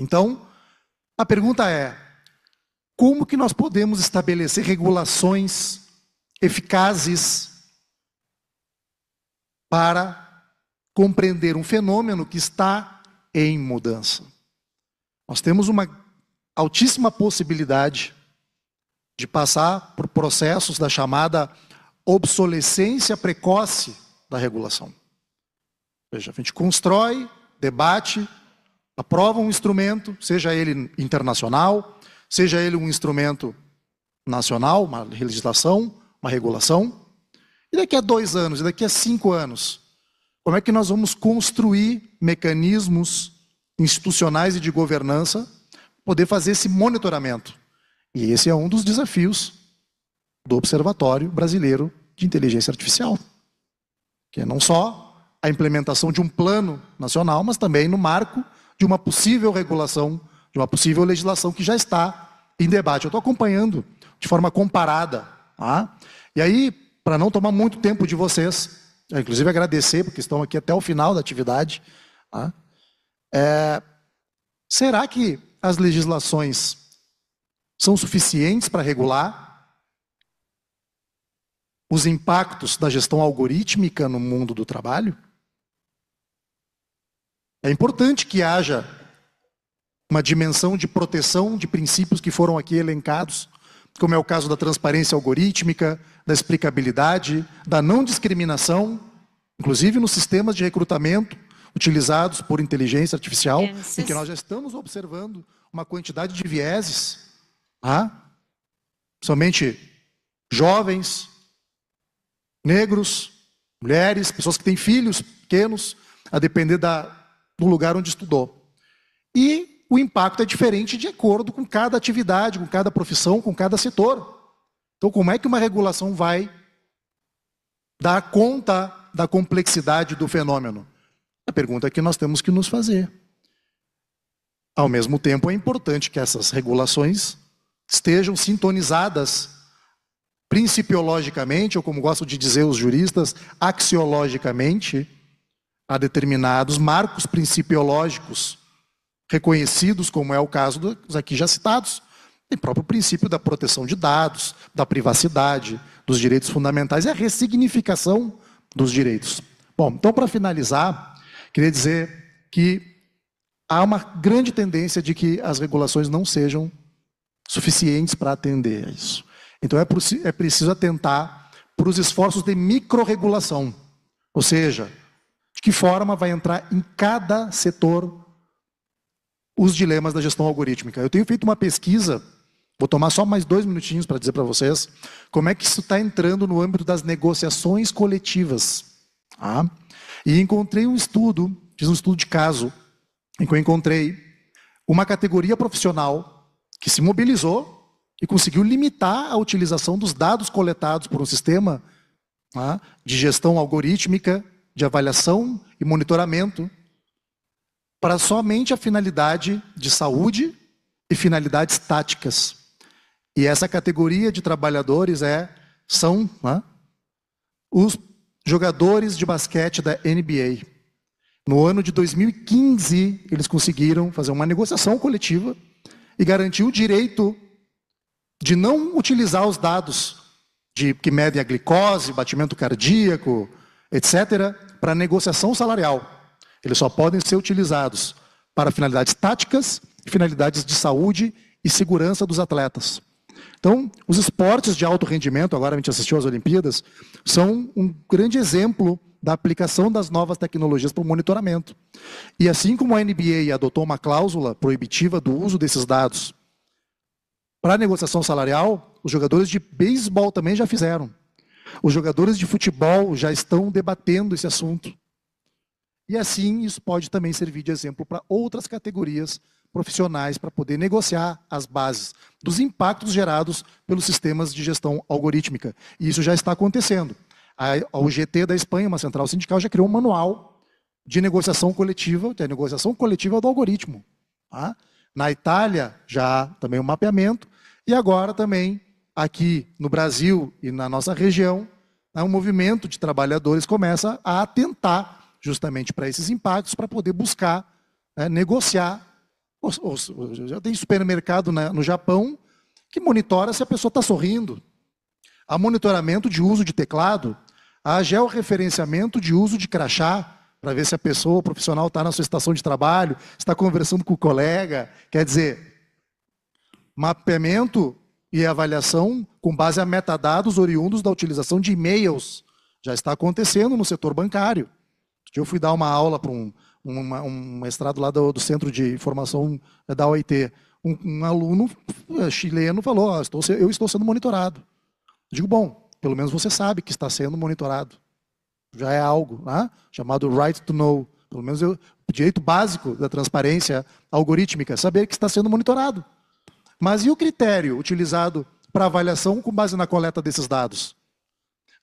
Então, a pergunta é: como que nós podemos estabelecer regulações eficazes para compreender um fenômeno que está em mudança? Nós temos uma altíssima possibilidade de passar por processos da chamada obsolescência precoce da regulação. Veja, a gente constrói, debate, aprova um instrumento, seja ele internacional, seja ele um instrumento nacional, uma legislação, uma regulação. E daqui a dois anos, e daqui a cinco anos, como é que nós vamos construir mecanismos institucionais e de governança, poder fazer esse monitoramento. E esse é um dos desafios do Observatório Brasileiro de Inteligência Artificial, que é não só a implementação de um plano nacional, mas também no marco de uma possível regulação, de uma possível legislação que já está em debate. Eu estou acompanhando de forma comparada. Tá? E aí, para não tomar muito tempo de vocês, inclusive agradecer, porque estão aqui até o final da atividade, tá? É, será que as legislações são suficientes para regular os impactos da gestão algorítmica no mundo do trabalho? É importante que haja uma dimensão de proteção de princípios que foram aqui elencados, como é o caso da transparência algorítmica, da explicabilidade, da não discriminação, inclusive nos sistemas de recrutamento, utilizados por inteligência artificial, em que nós já estamos observando uma quantidade de vieses, tá? somente jovens, negros, mulheres, pessoas que têm filhos pequenos, a depender da, do lugar onde estudou. E o impacto é diferente de acordo com cada atividade, com cada profissão, com cada setor. Então, como é que uma regulação vai dar conta da complexidade do fenômeno? A pergunta que nós temos que nos fazer. Ao mesmo tempo, é importante que essas regulações estejam sintonizadas principiologicamente, ou como gosto de dizer os juristas, axiologicamente, a determinados marcos principiológicos reconhecidos, como é o caso dos aqui já citados. Tem próprio princípio da proteção de dados, da privacidade, dos direitos fundamentais e a ressignificação dos direitos. Bom, então para finalizar, Queria dizer que há uma grande tendência de que as regulações não sejam suficientes para atender a isso. Então é, é preciso atentar para os esforços de microregulação, ou seja, de que forma vai entrar em cada setor os dilemas da gestão algorítmica. Eu tenho feito uma pesquisa, vou tomar só mais dois minutinhos para dizer para vocês como é que isso está entrando no âmbito das negociações coletivas. ah. E encontrei um estudo, fiz um estudo de caso, em que eu encontrei uma categoria profissional que se mobilizou e conseguiu limitar a utilização dos dados coletados por um sistema né, de gestão algorítmica, de avaliação e monitoramento, para somente a finalidade de saúde e finalidades táticas. E essa categoria de trabalhadores é são né, os jogadores de basquete da NBA. No ano de 2015, eles conseguiram fazer uma negociação coletiva e garantir o direito de não utilizar os dados de que medem a glicose, batimento cardíaco, etc., para negociação salarial. Eles só podem ser utilizados para finalidades táticas, finalidades de saúde e segurança dos atletas. Então, os esportes de alto rendimento, agora a gente assistiu às Olimpíadas, são um grande exemplo da aplicação das novas tecnologias para o monitoramento. E assim como a NBA adotou uma cláusula proibitiva do uso desses dados para negociação salarial, os jogadores de beisebol também já fizeram. Os jogadores de futebol já estão debatendo esse assunto. E assim, isso pode também servir de exemplo para outras categorias profissionais para poder negociar as bases dos impactos gerados pelos sistemas de gestão algorítmica. E isso já está acontecendo. A UGT da Espanha, uma central sindical, já criou um manual de negociação coletiva, de é negociação coletiva do algoritmo. Tá? Na Itália, já há também um mapeamento, e agora também, aqui no Brasil e na nossa região, né, um movimento de trabalhadores começa a atentar justamente para esses impactos, para poder buscar né, negociar já tem supermercado né, no Japão que monitora se a pessoa está sorrindo. Há monitoramento de uso de teclado, há georreferenciamento de uso de crachá, para ver se a pessoa, o profissional, está na sua estação de trabalho, está conversando com o colega. Quer dizer, mapeamento e avaliação com base a metadados oriundos da utilização de e-mails. Já está acontecendo no setor bancário. Eu fui dar uma aula para um, uma, um mestrado lá do, do, Centro de Formação eh, da OIT. Um, um aluno eh, chileno falou, oh, estou, eu estou sendo monitorado. Eu digo, bom, pelo menos você sabe que está sendo monitorado. Já é algo, né? chamado right to know. Pelo menos o direito básico da transparência algorítmica, saber que está sendo monitorado. Mas e o critério utilizado para avaliação com base na coleta desses dados?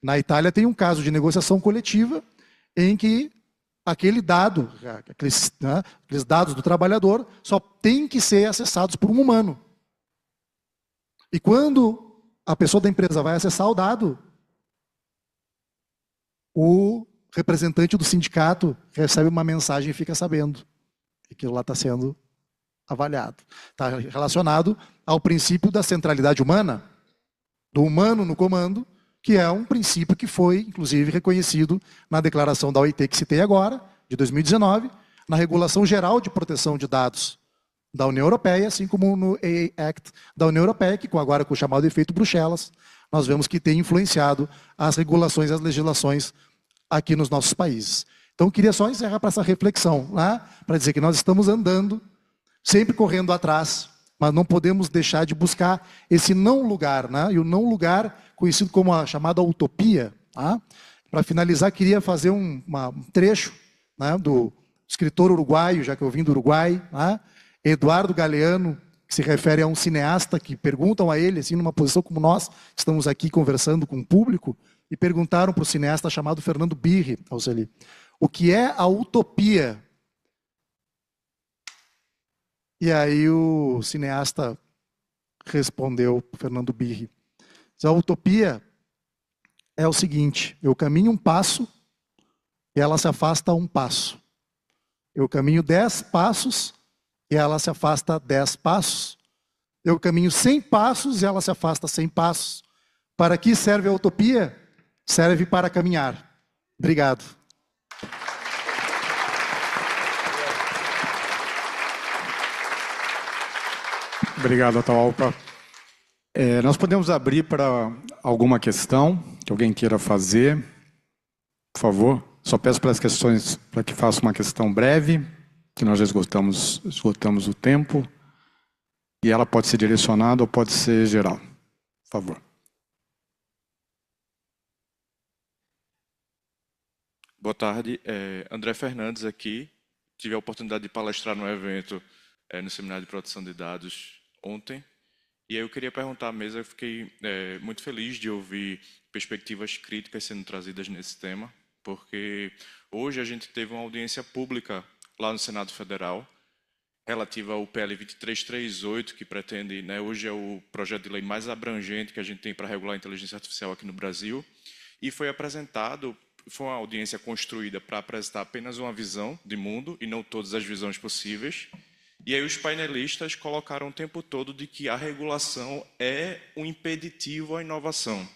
Na Itália tem um caso de negociação coletiva em que aquele dado, aqueles, né, aqueles dados do trabalhador, só tem que ser acessados por um humano. E quando a pessoa da empresa vai acessar o dado, o representante do sindicato recebe uma mensagem e fica sabendo que aquilo lá está sendo avaliado. Está relacionado ao princípio da centralidade humana, do humano no comando, que é um princípio que foi, inclusive, reconhecido na declaração da OIT que citei agora, de 2019, na Regulação Geral de Proteção de Dados da União Europeia, assim como no AA Act da União Europeia, que agora com o chamado efeito Bruxelas, nós vemos que tem influenciado as regulações, as legislações aqui nos nossos países. Então, eu queria só encerrar para essa reflexão, né? para dizer que nós estamos andando, sempre correndo atrás, mas não podemos deixar de buscar esse não lugar. Né? E o não lugar conhecido como a chamada utopia. Tá? Para finalizar, queria fazer um, uma, um trecho né, do escritor uruguaio, já que eu vim do Uruguai, né, Eduardo Galeano, que se refere a um cineasta que perguntam a ele, assim, numa posição como nós, estamos aqui conversando com o público, e perguntaram para o cineasta chamado Fernando Birri, Auxili, o que é a utopia? E aí o cineasta respondeu, Fernando Birri, mas então, a utopia é o seguinte: eu caminho um passo e ela se afasta um passo. Eu caminho dez passos e ela se afasta dez passos. Eu caminho cem passos e ela se afasta cem passos. Para que serve a utopia? Serve para caminhar. Obrigado. Obrigado, Atahualpa. É, nós podemos abrir para alguma questão que alguém queira fazer. Por favor, só peço para as questões, para que faça uma questão breve, que nós já esgotamos, esgotamos o tempo. E ela pode ser direcionada ou pode ser geral. Por favor. Boa tarde, é André Fernandes aqui. Tive a oportunidade de palestrar no evento é, no Seminário de Proteção de Dados ontem e aí eu queria perguntar à mesa, eu fiquei é, muito feliz de ouvir perspectivas críticas sendo trazidas nesse tema, porque hoje a gente teve uma audiência pública lá no Senado Federal, relativa ao PL 2338, que pretende, né, hoje é o projeto de lei mais abrangente que a gente tem para regular a inteligência artificial aqui no Brasil, e foi apresentado, foi uma audiência construída para apresentar apenas uma visão de mundo e não todas as visões possíveis, e aí os painelistas colocaram o tempo todo de que a regulação é um impeditivo à inovação.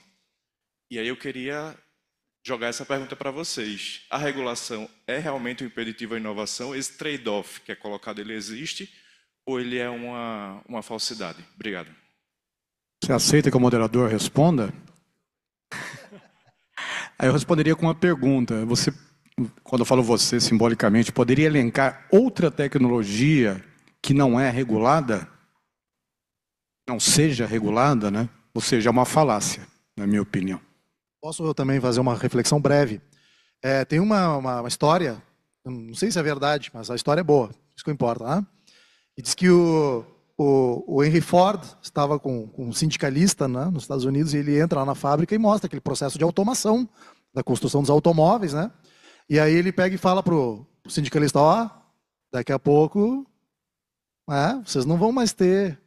E aí eu queria jogar essa pergunta para vocês. A regulação é realmente um impeditivo à inovação? Esse trade-off que é colocado, ele existe ou ele é uma, uma falsidade? Obrigado. Você aceita que o moderador responda? Aí eu responderia com uma pergunta. Você, quando eu falo você simbolicamente, poderia elencar outra tecnologia que não é regulada, não seja regulada, né? ou seja, é uma falácia, na minha opinião. Posso eu também fazer uma reflexão breve? É, tem uma, uma, uma, história, não sei se é verdade, mas a história é boa, isso que importa. Né? E diz que o, o, o Henry Ford estava com, com um sindicalista né, nos Estados Unidos e ele entra lá na fábrica e mostra aquele processo de automação da construção dos automóveis. Né? E aí ele pega e fala para o sindicalista, ó, oh, daqui a pouco né? Vocês não vão mais ter,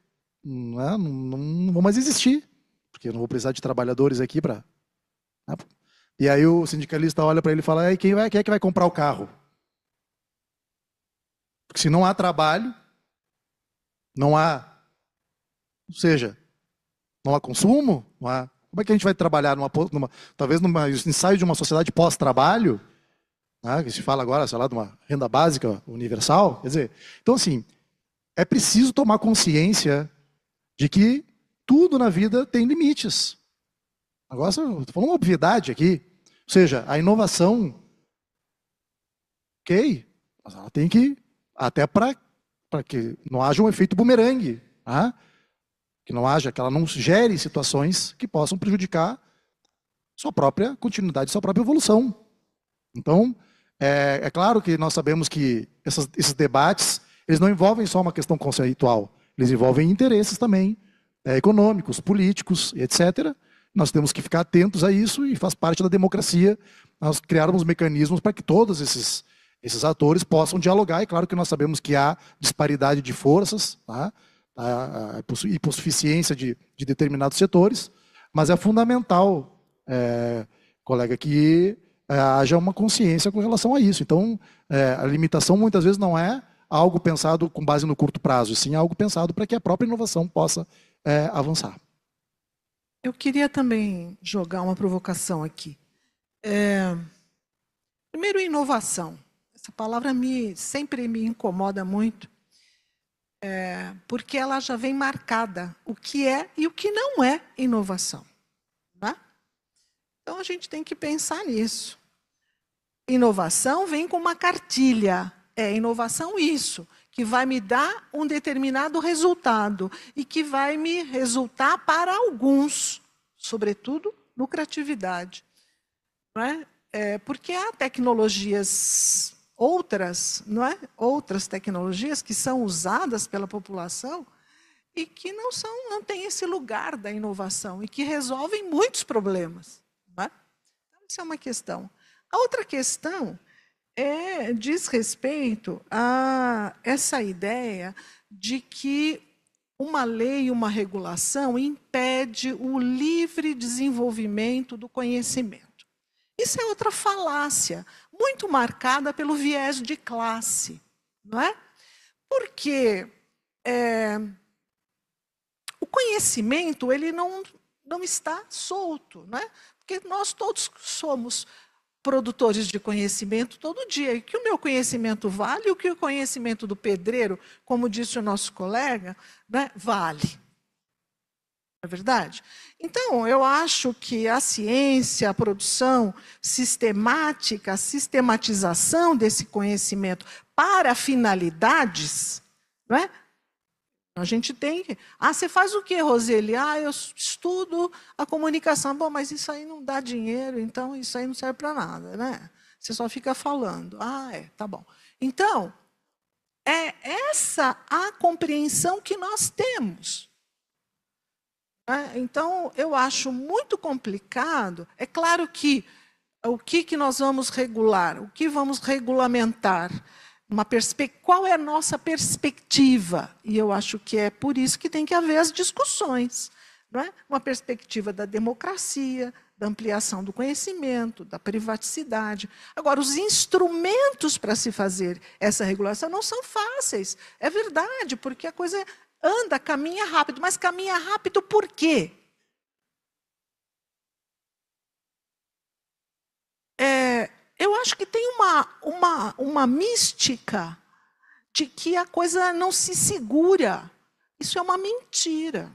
né? não, não, não, vão mais existir, porque eu não vou precisar de trabalhadores aqui para. Né? E aí o sindicalista olha para ele e fala: e quem, vai, quem é que vai comprar o carro? Porque se não há trabalho, não há. Ou seja, não há consumo, não há como é que a gente vai trabalhar numa, numa talvez no ensaio de uma sociedade pós-trabalho, né, que se fala agora, sei lá, de uma renda básica universal? Quer dizer, então assim, é preciso tomar consciência de que tudo na vida tem limites. Agora, estou falando uma obviedade aqui. Ou seja, a inovação, ok, mas ela tem que, até para que não haja um efeito bumerangue, tá? que não haja, que ela não gere situações que possam prejudicar sua própria continuidade, sua própria evolução. Então, é, é claro que nós sabemos que essas, esses debates eles não envolvem só uma questão conceitual, eles envolvem interesses também, é, econômicos, políticos, etc. Nós temos que ficar atentos a isso e faz parte da democracia nós criarmos mecanismos para que todos esses, esses atores possam dialogar. E é claro que nós sabemos que há disparidade de forças tá? tá é, a, a, de, de determinados setores, mas é fundamental, é, colega, que é, haja uma consciência com relação a isso. Então, é, a limitação muitas vezes não é algo pensado com base no curto prazo, sim algo pensado para que a própria inovação possa é, avançar. Eu queria também jogar uma provocação aqui. É... Primeiro, inovação. Essa palavra me, sempre me incomoda muito, é, porque ela já vem marcada o que é e o que não é inovação. Tá? Então, a gente tem que pensar nisso. Inovação vem com uma cartilha, é inovação isso, que vai me dar um determinado resultado e que vai me resultar para alguns, sobretudo lucratividade. Não é? É, porque há tecnologias outras, não é? Outras tecnologias que são usadas pela população e que não são, não têm esse lugar da inovação e que resolvem muitos problemas. Não é? Então, isso é uma questão. A outra questão é, diz respeito a essa ideia de que uma lei, uma regulação impede o livre desenvolvimento do conhecimento. Isso é outra falácia, muito marcada pelo viés de classe, não é? Porque é, o conhecimento ele não, não está solto, não é? Porque nós todos somos produtores de conhecimento todo dia. E que o meu conhecimento vale, o que o conhecimento do pedreiro, como disse o nosso colega, né, vale. É verdade? Então, eu acho que a ciência, a produção sistemática, a sistematização desse conhecimento para finalidades, não é? A gente tem que. Ah, você faz o quê, Roseli? Ah, eu estudo a comunicação. Bom, mas isso aí não dá dinheiro, então isso aí não serve para nada, né? Você só fica falando. Ah, é, tá bom. Então, é essa a compreensão que nós temos. É, então, eu acho muito complicado. É claro que o que, que nós vamos regular, o que vamos regulamentar uma qual é a nossa perspectiva? E eu acho que é por isso que tem que haver as discussões. Não é? Uma perspectiva da democracia, da ampliação do conhecimento, da privacidade. Agora, os instrumentos para se fazer essa regulação não são fáceis. É verdade, porque a coisa anda, caminha rápido. Mas caminha rápido por quê? É, eu acho que tem uma, uma, uma mística de que a coisa não se segura. Isso é uma mentira.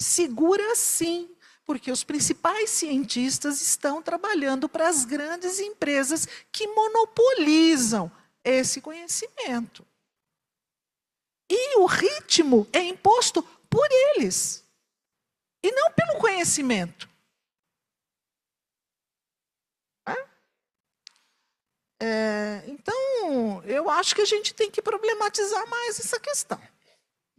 Segura sim, porque os principais cientistas estão trabalhando para as grandes empresas que monopolizam esse conhecimento. E o ritmo é imposto por eles, e não pelo conhecimento. É, então, eu acho que a gente tem que problematizar mais essa questão.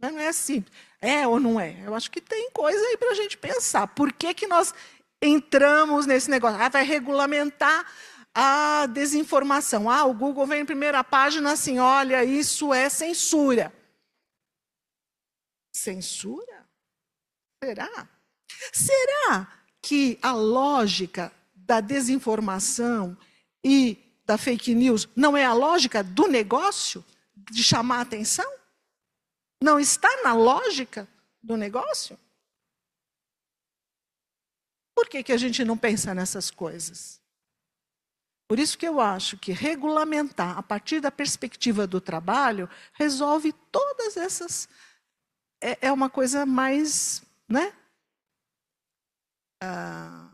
Não é simples. É ou não é? Eu acho que tem coisa aí para a gente pensar. Por que, que nós entramos nesse negócio? Ah, vai regulamentar a desinformação. Ah, o Google vem em primeira página assim: olha, isso é censura. Censura? Será? Será que a lógica da desinformação e da fake news não é a lógica do negócio de chamar a atenção? Não está na lógica do negócio? Por que, que a gente não pensa nessas coisas? Por isso que eu acho que regulamentar a partir da perspectiva do trabalho resolve todas essas. É, é uma coisa mais. Né? Ah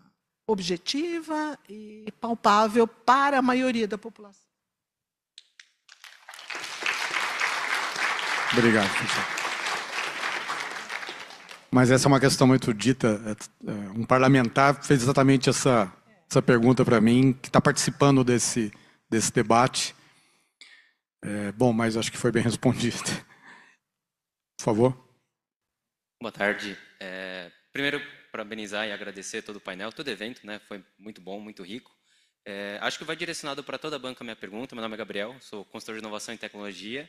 objetiva e palpável para a maioria da população. Obrigado, professor. Mas essa é uma questão muito dita. É, é, um parlamentar fez exatamente essa, essa pergunta para mim, que está participando desse, desse debate. É, bom, mas acho que foi bem respondido. Por favor. Boa tarde. É, primeiro, parabenizar e agradecer todo o painel, todo o evento, né? Foi muito bom, muito rico. É, acho que vai direcionado para toda a banca minha pergunta. Meu nome é Gabriel, sou consultor de inovação e tecnologia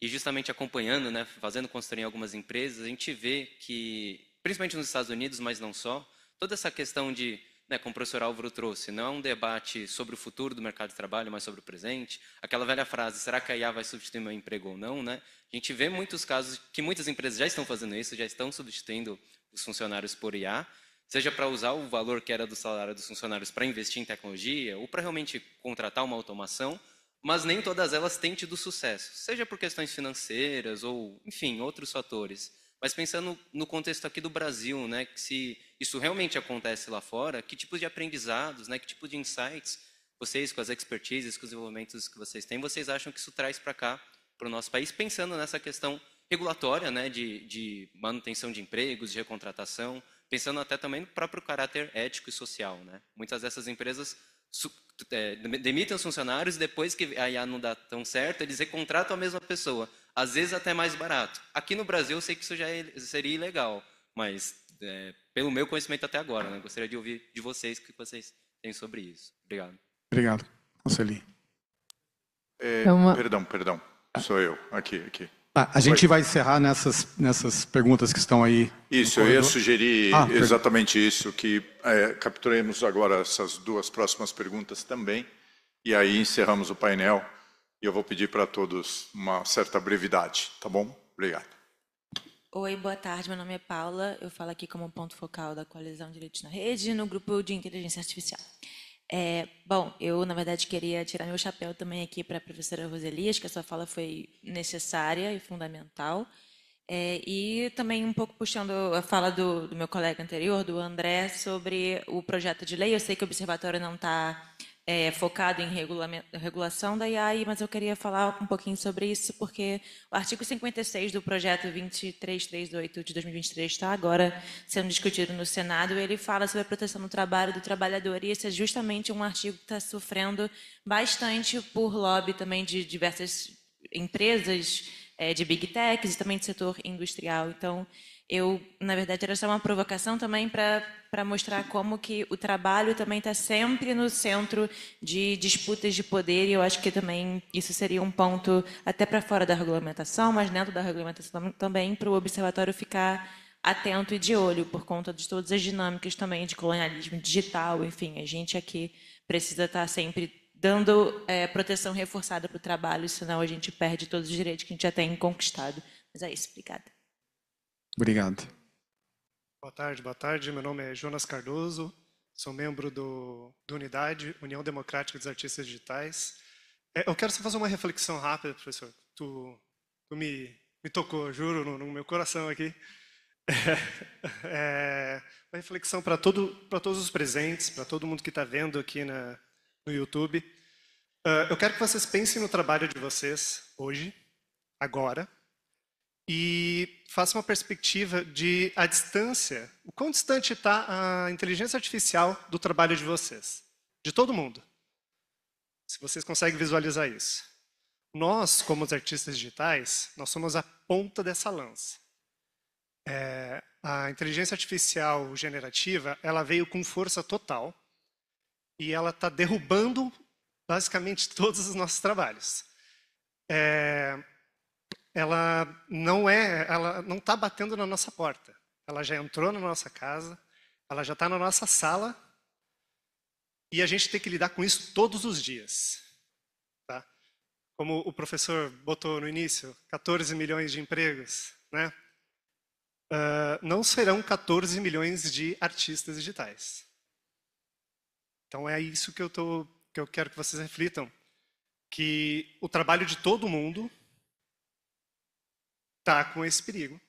e justamente acompanhando, né, fazendo consultoria em algumas empresas, a gente vê que, principalmente nos Estados Unidos, mas não só, toda essa questão de, né, como o professor Álvaro trouxe, não é um debate sobre o futuro do mercado de trabalho, mas sobre o presente. Aquela velha frase, será que a IA vai substituir meu emprego ou não? Né? A gente vê muitos casos que muitas empresas já estão fazendo isso, já estão substituindo os funcionários por IA, seja para usar o valor que era do salário dos funcionários para investir em tecnologia ou para realmente contratar uma automação, mas nem todas elas têm tido sucesso, seja por questões financeiras ou, enfim, outros fatores. Mas pensando no contexto aqui do Brasil, né, que se isso realmente acontece lá fora, que tipos de aprendizados, né, que tipo de insights vocês, com as expertises, com os desenvolvimentos que vocês têm, vocês acham que isso traz para cá, para o nosso país, pensando nessa questão regulatória né, de, de manutenção de empregos, de recontratação, pensando até também no próprio caráter ético e social. Né? Muitas dessas empresas é, demitem os funcionários e depois que a IA não dá tão certo, eles recontratam a mesma pessoa, às vezes até mais barato. Aqui no Brasil eu sei que isso já é, seria ilegal, mas é, pelo meu conhecimento até agora, né? gostaria de ouvir de vocês o que vocês têm sobre isso. Obrigado. Obrigado. Conselheiro. É, é uma... Perdão, perdão. Sou eu. Aqui, aqui. Tá, a gente Oi. vai encerrar nessas, nessas perguntas que estão aí. Isso, eu ia sugerir ah, exatamente isso, que é, capturemos agora essas duas próximas perguntas também, e aí encerramos o painel, e eu vou pedir para todos uma certa brevidade, tá bom? Obrigado. Oi, boa tarde, meu nome é Paula, eu falo aqui como ponto focal da Coalizão Direitos na Rede, no grupo de Inteligência Artificial. É, bom, eu na verdade queria tirar meu chapéu também aqui para a professora Roseli, acho que a sua fala foi necessária e fundamental. É, e também um pouco puxando a fala do, do, meu colega anterior, do André, sobre o projeto de lei. Eu sei que o observatório não está é, focado em regulação da IAI, mas eu queria falar um pouquinho sobre isso, porque o artigo 56 do projeto 2338 de 2023 está agora sendo discutido no Senado, ele fala sobre a proteção do trabalho do trabalhador, e esse é justamente um artigo que está sofrendo bastante por lobby também de diversas empresas é, de big techs e também do setor industrial. Então, eu, na verdade, era só uma provocação também para mostrar como que o trabalho também está sempre no centro de disputas de poder, e eu acho que também isso seria um ponto até para fora da regulamentação, mas dentro da regulamentação também, para o observatório ficar atento e de olho, por conta de todas as dinâmicas também de colonialismo digital, enfim, a gente aqui precisa estar tá sempre dando é, proteção reforçada para o trabalho, senão a gente perde todos os direitos que a gente já tem conquistado. Mas é isso, obrigada. Obrigado. Boa tarde, boa tarde. Meu nome é Jonas Cardoso, sou membro do, do Unidade, União Democrática dos Artistas Digitais. É, eu quero só fazer uma reflexão rápida, professor. Tu, tu me, me tocou, juro, no, no meu coração aqui. É, é, uma reflexão para todo, para todos os presentes, para todo mundo que está vendo aqui na, no YouTube. Uh, eu quero que vocês pensem no trabalho de vocês hoje, agora, e faça uma perspectiva de a distância, o quão distante está a inteligência artificial do trabalho de vocês, de todo mundo. Se vocês conseguem visualizar isso. Nós, como os artistas digitais, nós somos a ponta dessa lança. É, a inteligência artificial generativa, ela veio com força total e ela está derrubando basicamente todos os nossos trabalhos. É, ela não é, ela não está batendo na nossa porta. Ela já entrou na nossa casa, ela já está na nossa sala e a gente tem que lidar com isso todos os dias. Tá? Como o professor botou no início, 14 milhões de empregos, né? Uh, não serão 14 milhões de artistas digitais. Então é isso que eu, tô, que eu quero que vocês reflitam, que o trabalho de todo mundo está com esse perigo.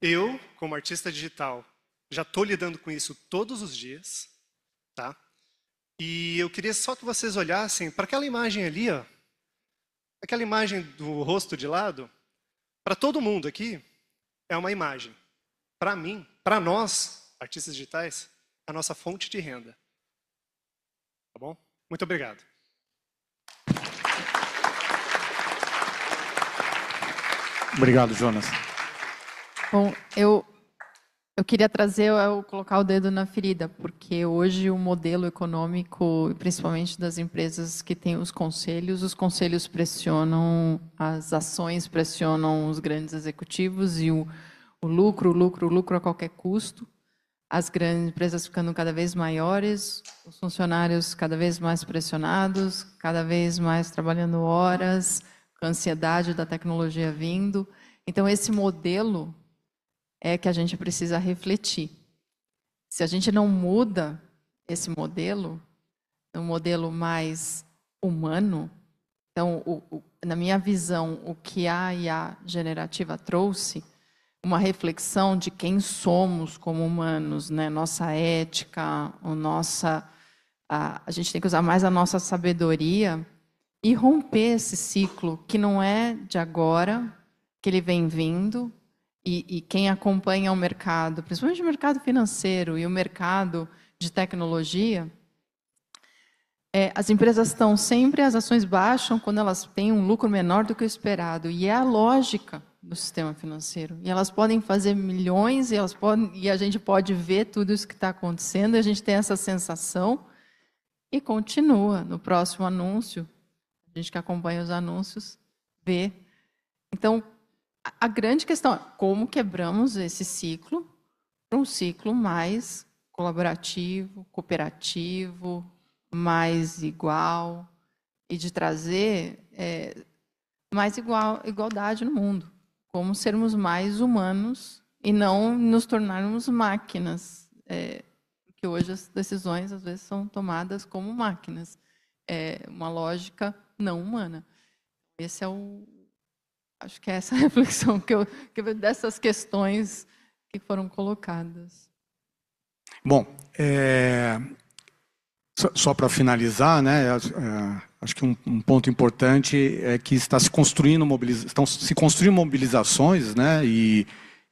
Eu, como artista digital, já estou lidando com isso todos os dias, tá? E eu queria só que vocês olhassem para aquela imagem ali, ó, aquela imagem do rosto de lado. Para todo mundo aqui, é uma imagem. Para mim, para nós, artistas digitais, é a nossa fonte de renda. Tá bom? Muito obrigado. Obrigado, Jonas. Bom, eu eu queria trazer eu colocar o dedo na ferida, porque hoje o modelo econômico, principalmente das empresas que têm os conselhos, os conselhos pressionam as ações, pressionam os grandes executivos e o, o lucro, o lucro, o lucro a qualquer custo. As grandes empresas ficando cada vez maiores, os funcionários cada vez mais pressionados, cada vez mais trabalhando horas com a ansiedade da tecnologia vindo. Então, esse modelo é que a gente precisa refletir. Se a gente não muda esse modelo, um modelo mais humano, então, o, o, na minha visão, o que a IA generativa trouxe, uma reflexão de quem somos como humanos, né? nossa ética, o nossa, a, a gente tem que usar mais a nossa sabedoria e romper esse ciclo que não é de agora, que ele vem vindo, e, e quem acompanha o mercado, principalmente o mercado financeiro e o mercado de tecnologia, é, as empresas estão sempre, as ações baixam quando elas têm um lucro menor do que o esperado, e é a lógica do sistema financeiro. E elas podem fazer milhões, e, elas podem, e a gente pode ver tudo isso que está acontecendo, e a gente tem essa sensação, e continua. No próximo anúncio, a gente que acompanha os anúncios vê. Então, a grande questão é como quebramos esse ciclo para um ciclo mais colaborativo, cooperativo, mais igual e de trazer é, mais igual, igualdade no mundo. Como sermos mais humanos e não nos tornarmos máquinas. É, que hoje as decisões às vezes são tomadas como máquinas. É uma lógica não humana. Esse é o. Acho que é essa a reflexão que eu, que eu dessas questões que foram colocadas. Bom, é, só, só para finalizar, né, é, acho que um, um, ponto importante é que está se construindo estão se construindo mobilizações, né, e,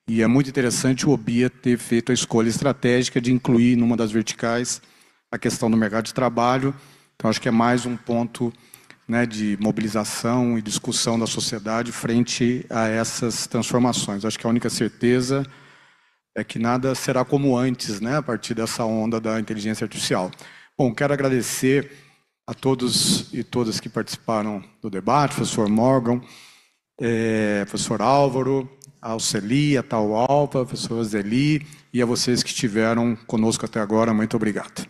e é muito interessante o OBIA ter feito a escolha estratégica de incluir numa das verticais a questão do mercado de trabalho. Então, acho que é mais um ponto importante né, de mobilização e discussão da sociedade frente a essas transformações. Acho que a única certeza é que nada será como antes, né, a partir dessa onda da inteligência artificial. Bom, quero agradecer a todos e todas que participaram do debate, professor Morgan, é, professor Álvaro, ao Celi, a Taualpa, professor Zeli e a vocês que estiveram conosco até agora, muito obrigado.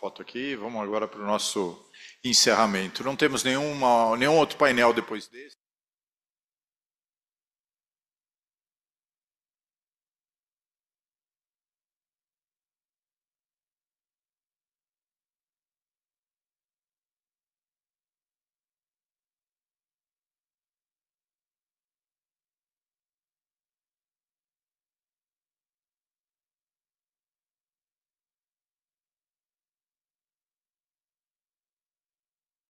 foto aqui. Vamos agora para o nosso encerramento. Não temos nenhuma, nenhum outro painel depois desse.